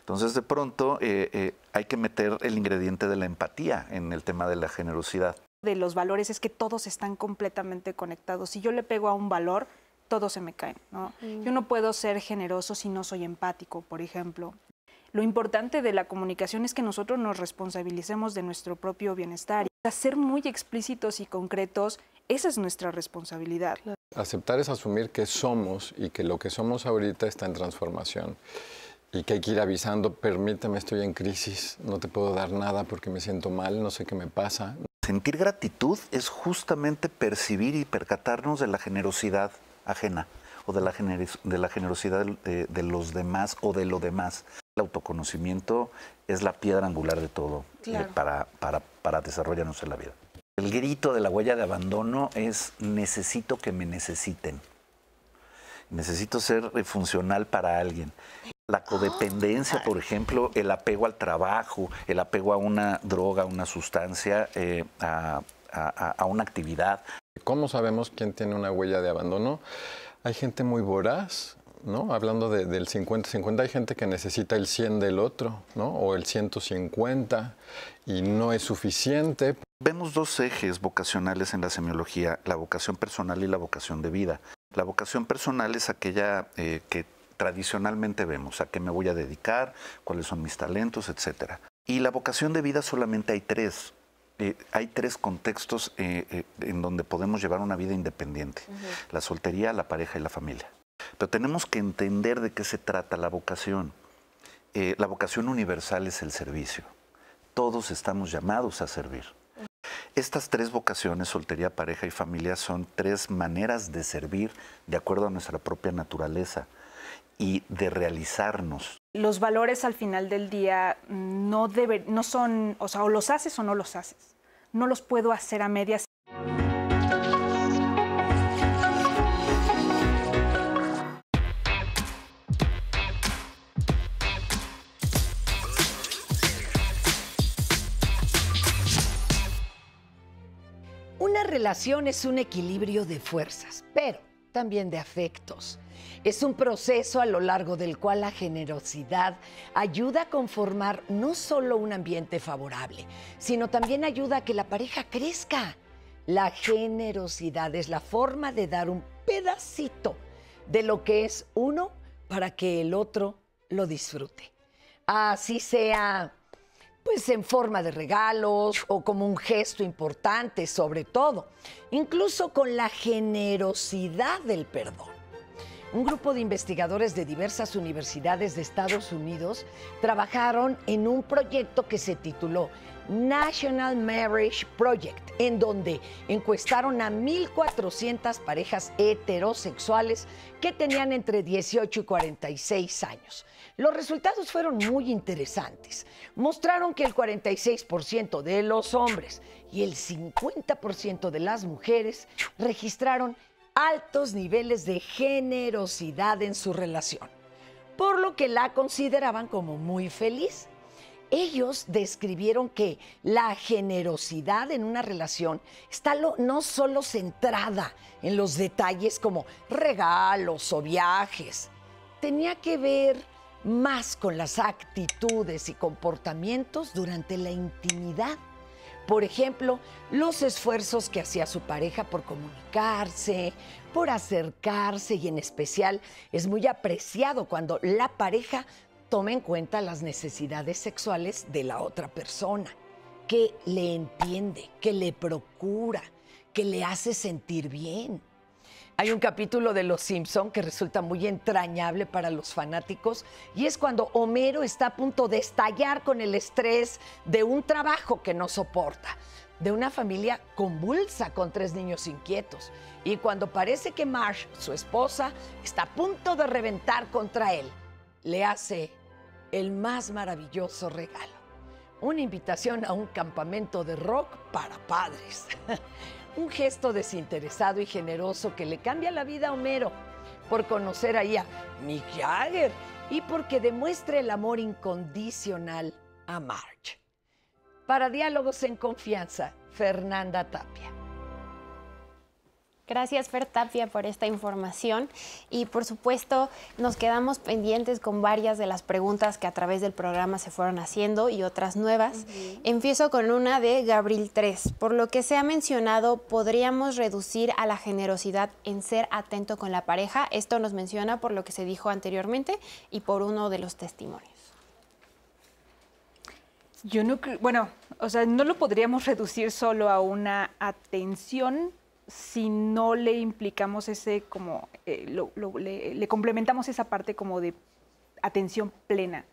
Entonces, de pronto, eh, eh, hay que meter el ingrediente de la empatía en el tema de la generosidad. De los valores es que todos están completamente conectados. Si yo le pego a un valor, todo se me cae. ¿no? Mm. Yo no puedo ser generoso si no soy empático, por ejemplo. Lo importante de la comunicación es que nosotros nos responsabilicemos de nuestro propio bienestar. Y ser muy explícitos y concretos, esa es nuestra responsabilidad. Aceptar es asumir que somos y que lo que somos ahorita está en transformación y que hay que ir avisando, permíteme, estoy en crisis, no te puedo dar nada porque me siento mal, no sé qué me pasa. Sentir gratitud es justamente percibir y percatarnos de la generosidad ajena o de la, de la generosidad eh, de, los demás o de lo demás. El autoconocimiento es la piedra angular de todo eh, para, para, desarrollarnos en la vida. El grito de la huella de abandono es necesito que me necesiten. Necesito ser eh, funcional para alguien. La ah, codependencia, por ejemplo, el apego al trabajo, el apego a una droga, a una sustancia, a, una actividad, cómo sabemos quién tiene una huella de abandono. Hay gente muy voraz, ¿no? Hablando del 50-50, hay gente que necesita el 100 del otro, ¿no? O el 150 y no es suficiente. Vemos dos ejes vocacionales en la semiología, la vocación personal y la vocación de vida. La vocación personal es aquella eh, que tradicionalmente vemos, a qué me voy a dedicar, cuáles son mis talentos, etc. Y la vocación de vida solamente hay tres, eh, hay tres contextos eh, eh, en donde podemos llevar una vida independiente. La soltería, la pareja y la familia. Pero tenemos que entender de qué se trata la vocación. la vocación universal es el servicio. Todos estamos llamados a servir. Estas tres vocaciones, soltería, pareja y familia, son tres maneras de servir de acuerdo a nuestra propia naturaleza y de realizarnos. Los valores al final del día no, deben, no son, o sea, o los haces o no los haces. No los puedo hacer a medias. Una relación es un equilibrio de fuerzas, pero también de afectos. Es un proceso a lo largo del cual la generosidad ayuda a conformar no solo un ambiente favorable, sino también ayuda a que la pareja crezca. La generosidad es la forma de dar un pedacito de lo que es uno para que el otro lo disfrute. Así sea pues en forma de regalos o como un gesto importante sobre todo, incluso con la generosidad del perdón. Un grupo de investigadores de diversas universidades de Estados Unidos trabajaron en un proyecto que se tituló National Marriage Project, en donde encuestaron a 1.400 parejas heterosexuales que tenían entre 18 y 46 años. Los resultados fueron muy interesantes. Mostraron que el 46% de los hombres y el 50% de las mujeres registraron altos niveles de generosidad en su relación, por lo que la consideraban como muy feliz. Ellos describieron que la generosidad en una relación está no solo centrada en los detalles como regalos o viajes, tenía que ver más con las actitudes y comportamientos durante la intimidad. Por ejemplo, los esfuerzos que hacía su pareja por comunicarse, por acercarse y en especial es muy apreciado cuando la pareja toma en cuenta las necesidades sexuales de la otra persona, que le entiende, que le procura, que le hace sentir bien. Hay un capítulo de Los Simpson que resulta muy entrañable para los fanáticos y es cuando Homero está a punto de estallar con el estrés de un trabajo que no soporta, de una familia convulsa con tres niños inquietos y cuando parece que Marsh, su esposa, está a punto de reventar contra él, le hace el más maravilloso regalo, una invitación a un campamento de rock para padres. un gesto desinteresado y generoso que le cambia la vida a Homero por conocer ahí a Mick Jagger y porque demuestre el amor incondicional a Marge. Para Diálogos en Confianza, Fernanda Tapia. Gracias, Fer Tapia, por esta información. Y por supuesto, nos quedamos pendientes con varias de las preguntas que a través del programa se fueron haciendo y otras nuevas. Empiezo con una de Gabriel 3. Por lo que se ha mencionado, ¿podríamos reducir a la generosidad en ser atento con la pareja? Esto nos menciona por lo que se dijo anteriormente y por uno de los testimonios. Yo bueno, o sea, no lo podríamos reducir solo a una atención si no le implicamos ese como, eh, le, complementamos esa parte como de atención plena.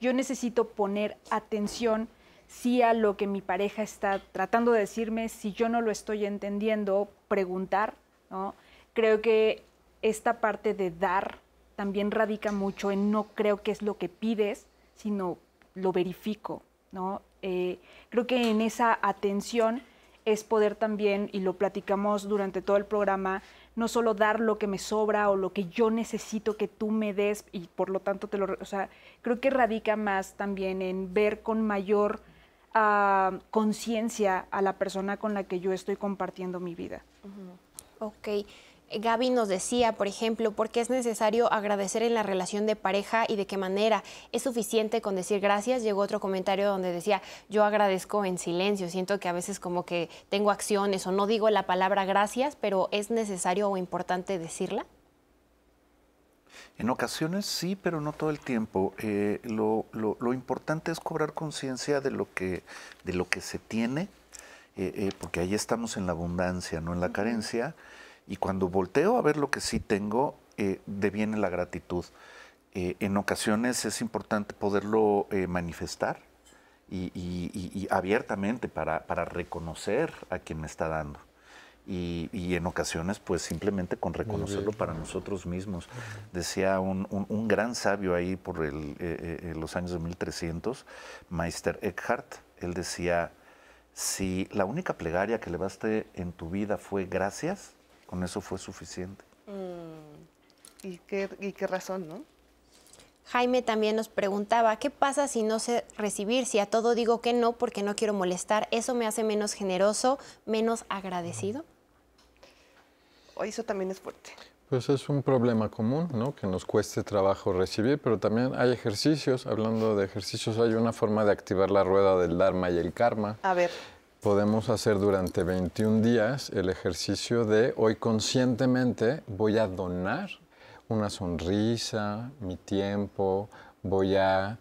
Yo necesito poner atención sí a lo que mi pareja está tratando de decirme, si yo no lo estoy entendiendo, preguntar, ¿no? Creo que esta parte de dar también radica mucho en no creo que es lo que pides, sino lo verifico, ¿no? Eh, creo que en esa atención es poder también, y lo platicamos durante todo el programa, no solo dar lo que me sobra o lo que yo necesito que tú me des y por lo tanto te lo... O sea, creo que radica más también en ver con mayor ah, conciencia a la persona con la que yo estoy compartiendo mi vida. Ok. Gaby nos decía, por ejemplo, por qué es necesario agradecer en la relación de pareja y de qué manera. ¿Es suficiente con decir gracias? Llegó otro comentario donde decía, yo agradezco en silencio, siento que a veces como que tengo acciones o no digo la palabra gracias, pero ¿es necesario o importante decirla? En ocasiones sí, pero no todo el tiempo. Eh, lo, importante es cobrar conciencia de, lo que, de lo que se tiene, eh, eh, porque ahí estamos en la abundancia, no en la carencia. Y cuando volteo a ver lo que sí tengo, eh, deviene la gratitud. Eh, en ocasiones es importante poderlo eh, manifestar y, abiertamente para, para, reconocer a quien me está dando. Y, en ocasiones, pues simplemente con reconocerlo para nosotros mismos. Decía un, un, gran sabio ahí por el, los años de 1300, Meister Eckhart, él decía, si la única plegaria que le baste en tu vida fue gracias, con eso fue suficiente. Mm. ¿Y, qué, ¿Y qué razón, no? Jaime también nos preguntaba, ¿qué pasa si no sé recibir? Si a todo digo que no porque no quiero molestar, ¿eso me hace menos generoso, menos agradecido? O eso también es fuerte. Pues es un problema común, ¿no? Que nos cueste trabajo recibir, pero también hay ejercicios. Hablando de ejercicios, hay una forma de activar la rueda del Dharma y el Karma. A ver podemos hacer durante 21 días el ejercicio de hoy conscientemente voy a donar una sonrisa, mi tiempo, voy a,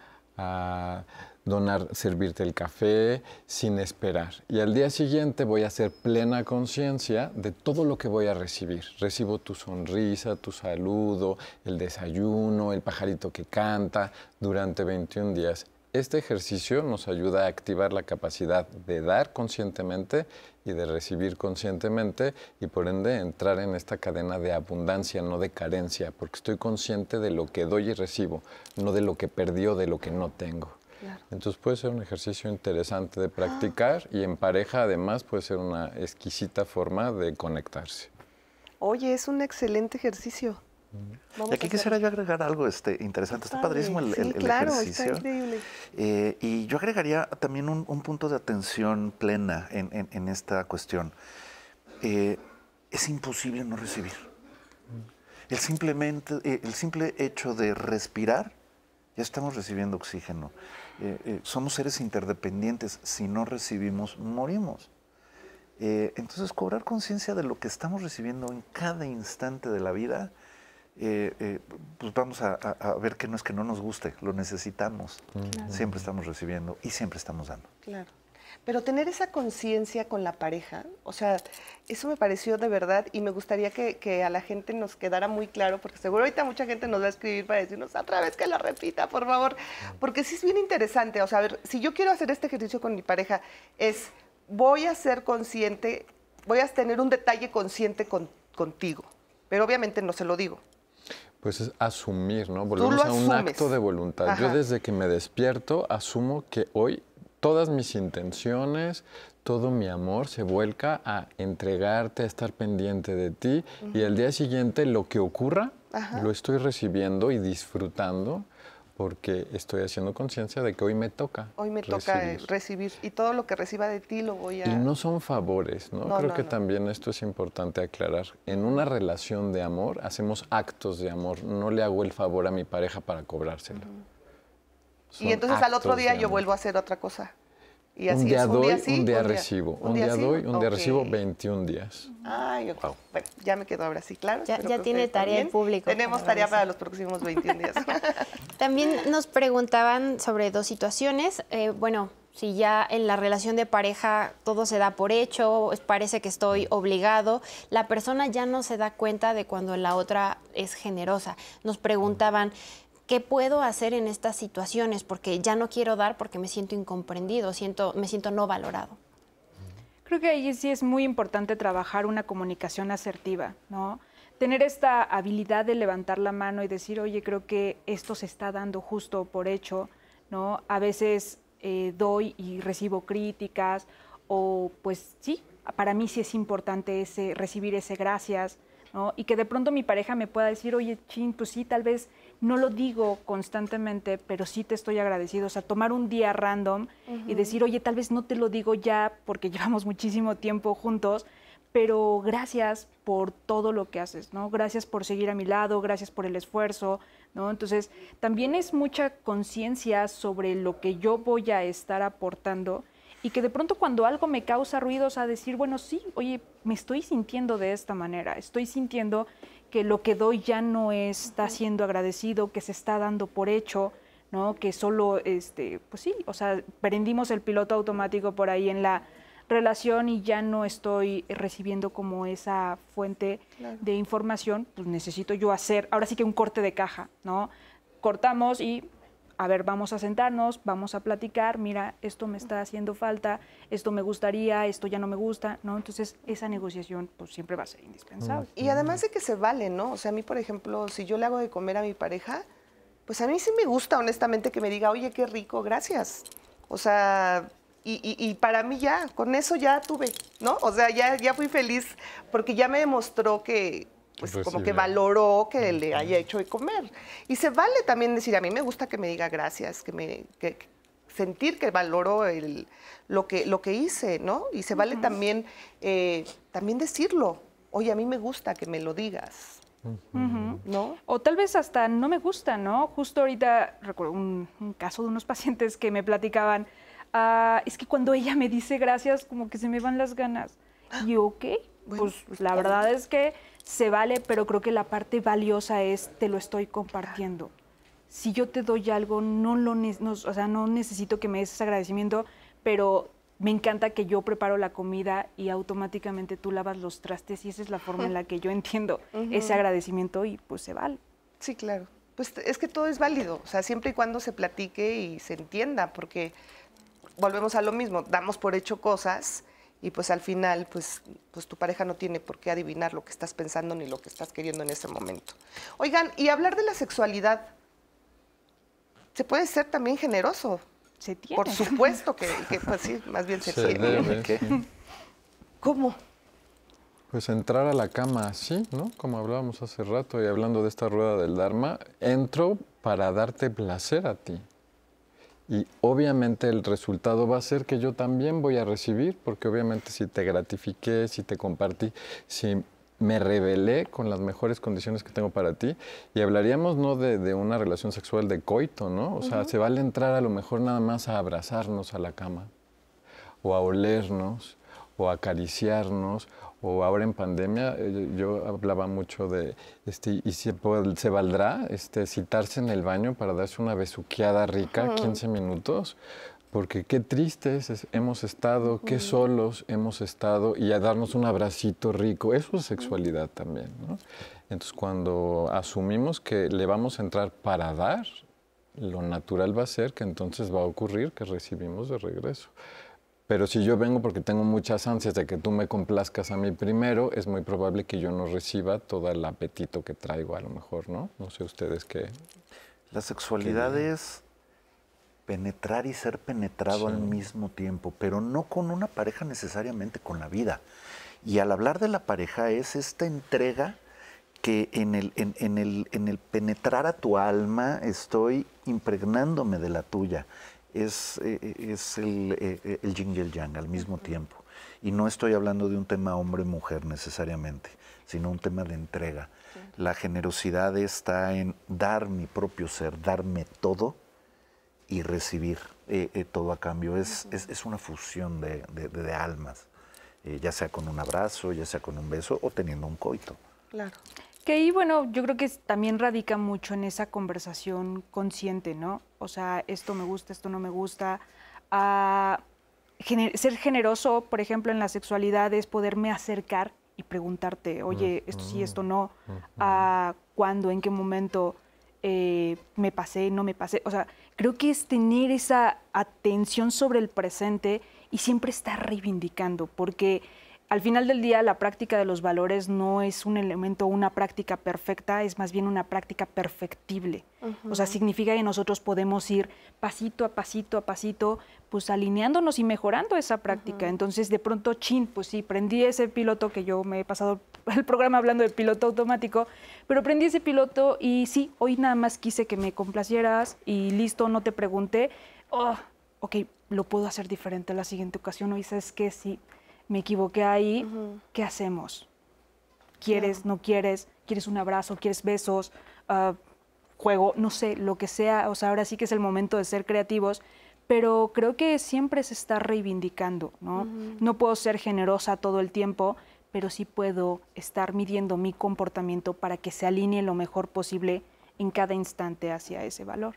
donar, servirte el café sin esperar. Y al día siguiente voy a hacer plena conciencia de todo lo que voy a recibir. Recibo tu sonrisa, tu saludo, el desayuno, el pajarito que canta durante 21 días. Este ejercicio nos ayuda a activar la capacidad de dar conscientemente y de recibir conscientemente y por ende entrar en esta cadena de abundancia, no de carencia, porque estoy consciente de lo que doy y recibo, no de lo que perdió, de lo que no tengo. Entonces puede ser un ejercicio interesante de ah. practicar y en pareja además puede ser una exquisita forma de conectarse. Oye, es un excelente ejercicio y aquí quisiera yo agregar algo este, interesante. Está, padrísimo el, claro, ejercicio. increíble. Eh, y yo agregaría también un, punto de atención plena en, esta cuestión. Eh, es imposible no recibir. Eh, el, simple hecho de respirar, ya estamos recibiendo oxígeno. somos seres interdependientes. Si no recibimos, morimos. entonces, cobrar conciencia de lo que estamos recibiendo en cada instante de la vida eh, eh, pues vamos a, ver que no es que no nos guste, lo necesitamos. Siempre estamos recibiendo y siempre estamos dando. Claro. Pero tener esa conciencia con la pareja, o sea, eso me pareció de verdad y me gustaría que, a la gente nos quedara muy claro, porque seguro ahorita mucha gente nos va a escribir para decirnos otra vez que la repita, por favor, porque sí es bien interesante, o sea, a ver, si yo quiero hacer este ejercicio con mi pareja, es voy a ser consciente, voy a tener un detalle consciente contigo, pero obviamente no se lo digo, pues es asumir, ¿no? Volvemos a un acto de voluntad. Yo desde que me despierto asumo que hoy todas mis intenciones, todo mi amor se vuelca a entregarte, a estar pendiente de ti y al día siguiente lo que ocurra lo estoy recibiendo y disfrutando porque estoy haciendo conciencia de que hoy me toca. Hoy me toca eh, recibir y todo lo que reciba de ti lo voy a... Y no son favores, ¿no? Creo que también esto es importante aclarar. En una relación de amor hacemos actos de amor, no le hago el favor a mi pareja para cobrárselo. Y entonces al otro día yo vuelvo a hacer otra cosa un día doy, un día recibo. un, día, doy, un día recibo, 21 días. Ay, Bueno, ya me quedo ahora sí, claro. Ya, tiene tarea el público. Tenemos tarea para los próximos 21 días. también nos preguntaban sobre dos situaciones. Eh, bueno, si ya en la relación de pareja todo se da por hecho, parece que estoy obligado, la persona ya no se da cuenta de cuando la otra es generosa. Nos preguntaban, ¿qué puedo hacer en estas situaciones? Porque ya no quiero dar porque me siento incomprendido, siento, me siento no valorado. Creo que ahí sí es muy importante trabajar una comunicación asertiva, ¿no? Tener esta habilidad de levantar la mano y decir, oye, creo que esto se está dando justo por hecho, ¿no? A veces eh, doy y recibo críticas, o pues sí, para mí sí es importante ese, recibir ese gracias, ¿no? Y que de pronto mi pareja me pueda decir, oye, chin, pues sí, tal vez no lo digo constantemente, pero sí te estoy agradecido. O sea, tomar un día random y decir, oye, tal vez no te lo digo ya porque llevamos muchísimo tiempo juntos, pero gracias por todo lo que haces, ¿no? Gracias por seguir a mi lado, gracias por el esfuerzo, ¿no? Entonces, también es mucha conciencia sobre lo que yo voy a estar aportando y que de pronto cuando algo me causa ruidos a decir, bueno, sí, oye, me estoy sintiendo de esta manera, estoy sintiendo que lo que doy ya no está siendo agradecido, que se está dando por hecho, ¿no? Que solo, este, pues sí, o sea, prendimos el piloto automático por ahí en la relación y ya no estoy recibiendo como esa fuente de información, pues necesito yo hacer, ahora sí que un corte de caja, ¿no? Cortamos y a ver, vamos a sentarnos, vamos a platicar, mira, esto me está haciendo falta, esto me gustaría, esto ya no me gusta, ¿no? Entonces, esa negociación pues, siempre va a ser indispensable. Y además de que se vale, ¿no? O sea, a mí, por ejemplo, si yo le hago de comer a mi pareja, pues a mí sí me gusta, honestamente, que me diga, oye, qué rico, gracias. O sea, y, para mí ya, con eso ya tuve, ¿no? O sea, ya, ya fui feliz porque ya me demostró que, pues como que valoró que le haya hecho de comer. Y se vale también decir, a mí me gusta que me diga gracias, que me sentir que valoró lo, que, lo que hice, ¿no? Y se vale también, eh, también decirlo. Oye, a mí me gusta que me lo digas. ¿No? O tal vez hasta no me gusta, ¿no? Justo ahorita recuerdo un, caso de unos pacientes que me platicaban, ah, es que cuando ella me dice gracias, como que se me van las ganas. Y yo, ¿qué? Pues, pues la verdad es que se vale, pero creo que la parte valiosa es te lo estoy compartiendo. Si yo te doy algo, no lo sea, no necesito que me des agradecimiento, pero me encanta que yo preparo la comida y automáticamente tú lavas los trastes y esa es la forma en la que yo entiendo ese agradecimiento y pues se vale. Sí, claro. Pues es que todo es válido, o sea, siempre y cuando se platique y se entienda, porque volvemos a lo mismo, damos por hecho cosas y pues al final pues, pues tu pareja no tiene por qué adivinar lo que estás pensando ni lo que estás queriendo en ese momento. Oigan, y hablar de la sexualidad, se puede ser también generoso. Se tiene. Por supuesto que, pues, sí, más bien se, ¿Cómo? Pues entrar a la cama así, ¿no? Como hablábamos hace rato y hablando de esta rueda del Dharma, entro para darte placer a ti y obviamente el resultado va a ser que yo también voy a recibir, porque obviamente si te gratifiqué, si te compartí, si me revelé con las mejores condiciones que tengo para ti. Y hablaríamos no de, una relación sexual de coito, ¿no? O sea, se vale entrar a lo mejor nada más a abrazarnos a la cama, o a olernos, o a acariciarnos, o ahora en pandemia, eh, yo hablaba mucho de, este, ¿y si se valdrá este, citarse en el baño para darse una besuqueada rica 15 minutos? Porque qué tristes hemos estado, qué solos hemos estado y a darnos un abracito rico, eso es sexualidad también. ¿no? Entonces cuando asumimos que le vamos a entrar para dar, lo natural va a ser que entonces va a ocurrir que recibimos de regreso. Pero si yo vengo porque tengo muchas ansias de que tú me complazcas a mí primero, es muy probable que yo no reciba todo el apetito que traigo a lo mejor, ¿no? No sé ustedes qué... La sexualidad es penetrar y ser penetrado al mismo tiempo, pero no con una pareja necesariamente, con la vida. Y al hablar de la pareja es esta entrega que en el penetrar a tu alma estoy impregnándome de la tuya es, eh, eh, es el, eh, el yin y el yang al mismo tiempo. Y no estoy hablando de un tema hombre-mujer necesariamente, sino un tema de entrega. La generosidad está en dar mi propio ser, darme todo y recibir todo a cambio. Es, es, es una fusión de, de, almas, ya sea con un abrazo, ya sea con un beso o teniendo un coito. Claro. Que ahí, bueno, yo creo que también radica mucho en esa conversación consciente, ¿no? O sea, esto me gusta, esto no me gusta. Ah, ser generoso, por ejemplo, en la sexualidad es poderme acercar y preguntarte, oye, esto sí, esto no, a ah, cuándo, en qué momento eh, me pasé, no me pasé. O sea, creo que es tener esa atención sobre el presente y siempre estar reivindicando, porque al final del día, la práctica de los valores no es un elemento, una práctica perfecta, es más bien una práctica perfectible. O sea, significa que nosotros podemos ir pasito a pasito a pasito, pues alineándonos y mejorando esa práctica. Entonces, de pronto, chin, pues sí, prendí ese piloto que yo me he pasado el programa hablando de piloto automático, pero prendí ese piloto y sí, hoy nada más quise que me complacieras y listo, no te pregunté. Oh, ok, lo puedo hacer diferente la siguiente ocasión. Hoy sabes que sí me equivoqué ahí, ¿qué hacemos? ¿Quieres, no. quieres? ¿Quieres un abrazo? ¿Quieres besos? Ah, juego, no sé, lo que sea. O sea, ahora sí que es el momento de ser creativos, pero creo que siempre se está reivindicando, ¿no? No puedo ser generosa todo el tiempo, pero sí puedo estar midiendo mi comportamiento para que se alinee lo mejor posible en cada instante hacia ese valor.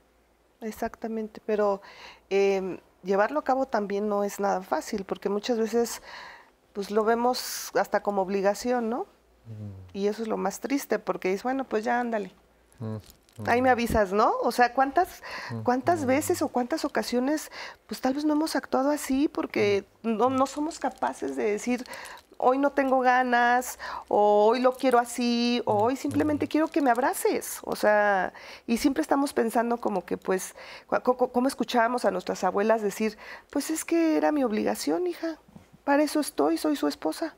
Exactamente, pero em, llevarlo a cabo también no es nada fácil, porque muchas veces pues lo vemos hasta como obligación, ¿no? Y eso es lo más triste, porque dices, bueno, pues ya ándale. Ahí me avisas, ¿no? O sea, ¿cuántas, cuántas veces o cuántas ocasiones, pues tal vez no hemos actuado así porque no, no somos capaces de decir, hoy no tengo ganas, o hoy lo quiero así, o hoy simplemente quiero que me abraces. O sea, y siempre estamos pensando como que, pues, cómo escuchábamos a nuestras abuelas decir, pues es que era mi obligación, hija. Para eso estoy, soy su esposa.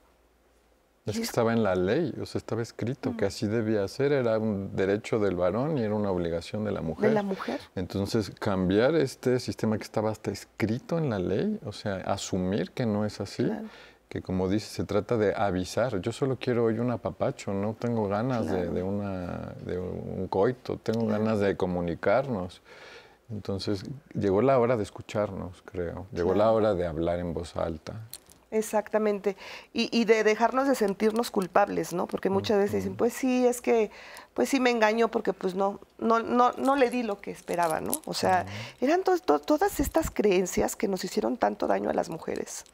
Es que estaba en la ley, o sea, estaba escrito que mm. así debía ser, era un derecho del varón y era una obligación de la mujer. De la mujer. Entonces, cambiar este sistema que estaba hasta escrito en la ley, o sea, asumir que no es así, que como dice, se trata de avisar. Yo solo quiero hoy un apapacho, no tengo ganas de, una, un coito, tengo ganas de comunicarnos. Entonces, llegó la hora de escucharnos, creo. Llegó la hora de hablar en voz alta. Exactamente. Y, de dejarnos de sentirnos culpables, ¿no? Porque muchas veces dicen, pues sí, es que, pues sí me engaño porque pues no, no, no, le di lo que esperaba, ¿no? O sea, eran todas estas creencias que nos hicieron tanto daño a las mujeres.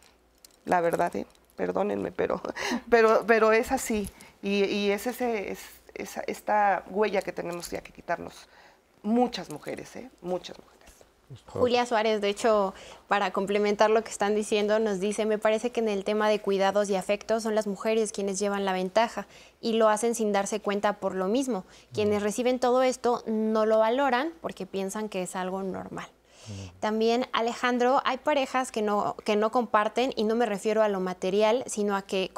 La verdad, ¿eh? perdónenme, pero, pero, pero es así. Y, es, ese, es, esta huella que tenemos ya que quitarnos. Muchas mujeres, ¿eh? Muchas mujeres. Julia Suárez, de hecho, para complementar lo que están diciendo, nos dice, me parece que en el tema de cuidados y afectos son las mujeres quienes llevan la ventaja y lo hacen sin darse cuenta por lo mismo. Quienes mm. reciben todo esto no lo valoran porque piensan que es algo normal. También, Alejandro, hay parejas que no, que no comparten, y no me refiero a lo material, sino a que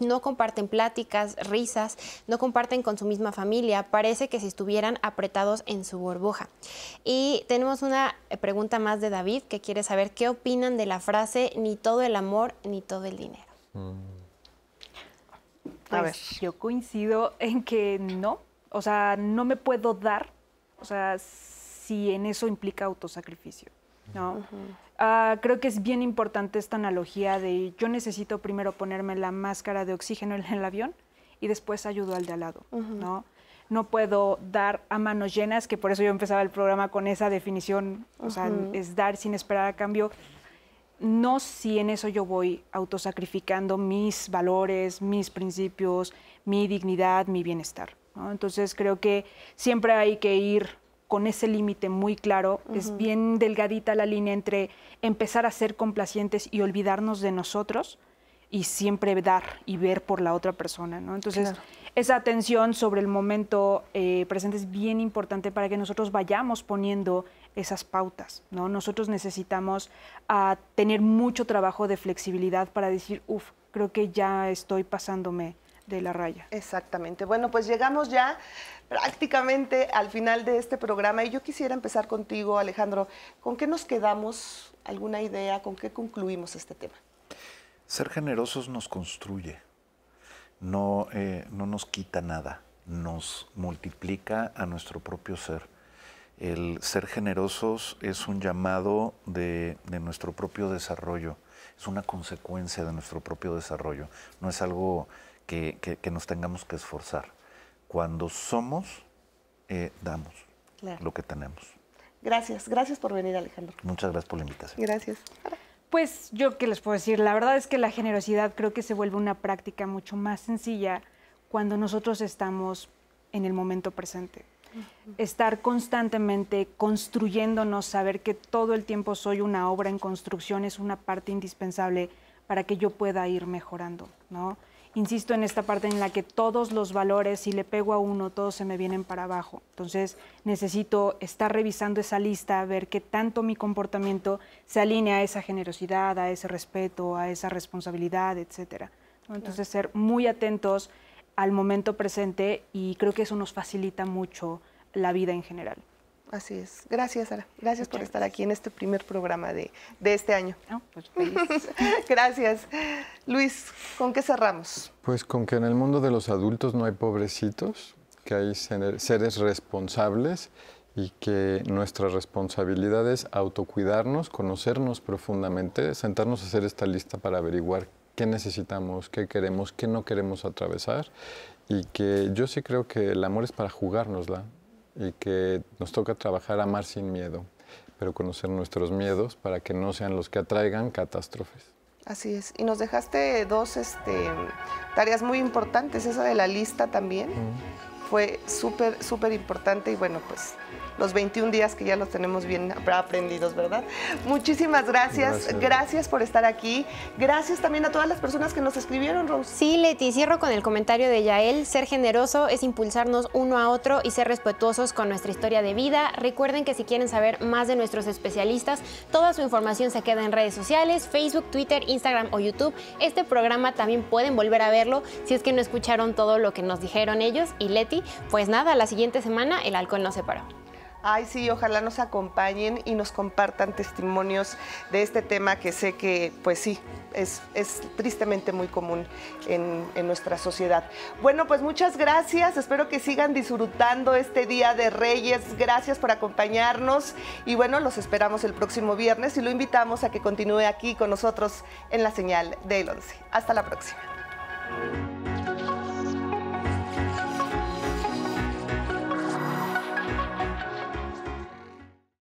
no comparten pláticas, risas, no comparten con su misma familia, parece que si estuvieran apretados en su burbuja. Y tenemos una pregunta más de David que quiere saber qué opinan de la frase ni todo el amor ni todo el dinero. Mm. a pues, ver. Yo coincido en que no, o sea, no me puedo dar, o sea, si en eso implica autosacrificio. ¿no? Ah, creo que es bien importante esta analogía de yo necesito primero ponerme la máscara de oxígeno en el avión y después ayudo al de al lado. ¿no? no puedo dar a manos llenas, que por eso yo empezaba el programa con esa definición, o es dar sin esperar a cambio. No si en eso yo voy autosacrificando mis valores, mis principios, mi dignidad, mi bienestar. Entonces creo que siempre hay que ir con ese límite muy claro. Es bien delgadita la línea entre empezar a ser complacientes y olvidarnos de nosotros y siempre dar y ver por la otra persona, Entonces, esa atención sobre el momento eh, presente es bien importante para que nosotros vayamos poniendo esas pautas, ¿no? Nosotros necesitamos ah, tener mucho trabajo de flexibilidad para decir, uff, creo que ya estoy pasándome de la raya. Exactamente. Bueno, pues llegamos ya prácticamente al final de este programa y yo quisiera empezar contigo, Alejandro. ¿Con qué nos quedamos? ¿Alguna idea? ¿Con qué concluimos este tema? Ser generosos nos construye, no, eh, no nos quita nada, nos multiplica a nuestro propio ser. El ser generosos es un llamado de, de nuestro propio desarrollo, es una consecuencia de nuestro propio desarrollo, no es algo que, nos tengamos que esforzar. Cuando somos, eh, damos lo que tenemos. Gracias, gracias por venir Alejandro. Muchas gracias por la invitación. Gracias. Pues yo qué les puedo decir, la verdad es que la generosidad creo que se vuelve una práctica mucho más sencilla cuando nosotros estamos en el momento presente. Estar constantemente construyéndonos, saber que todo el tiempo soy una obra en construcción es una parte indispensable para que yo pueda ir mejorando, ¿no? insisto en esta parte en la que todos los valores, si le pego a uno, todos se me vienen para abajo. Entonces necesito estar revisando esa lista, ver qué tanto mi comportamiento se alinea a esa generosidad, a ese respeto, a esa responsabilidad, etc. Entonces ser muy atentos al momento presente y creo que eso nos facilita mucho la vida en general. Así es. Gracias, Sara. Gracias por estar aquí en este primer programa de, este año. Pues, gracias. Luis, ¿con qué cerramos? Pues con que en el mundo de los adultos no hay pobrecitos, que hay seres responsables y que nuestra responsabilidad es autocuidarnos, conocernos profundamente, sentarnos a hacer esta lista para averiguar qué necesitamos, qué queremos, qué no queremos atravesar y que yo sí creo que el amor es para jugárnosla, y que nos toca trabajar amar sin miedo, pero conocer nuestros miedos para que no sean los que atraigan catástrofes. Así es. Y nos dejaste dos este, tareas muy importantes, esa de la lista también. Fue súper, súper importante y bueno, pues los 21 días que ya los tenemos bien aprendidos, ¿verdad? Muchísimas gracias. gracias. por estar aquí. Gracias también a todas las personas que nos escribieron, Rose. Sí, Leti, cierro con el comentario de Yael. Ser generoso es impulsarnos uno a otro y ser respetuosos con nuestra historia de vida. Recuerden que si quieren saber más de nuestros especialistas, toda su información se queda en redes sociales, Facebook, Twitter, Instagram o YouTube. Este programa también pueden volver a verlo si es que no escucharon todo lo que nos dijeron ellos. Y Leti, pues nada, la siguiente semana el alcohol no se paró. Ay, sí, ojalá nos acompañen y nos compartan testimonios de este tema que sé que, pues sí, es, tristemente muy común en, en, nuestra sociedad. Bueno, pues muchas gracias. Espero que sigan disfrutando este Día de Reyes. Gracias por acompañarnos. Y bueno, los esperamos el próximo viernes y lo invitamos a que continúe aquí con nosotros en la señal del 11. Hasta la próxima.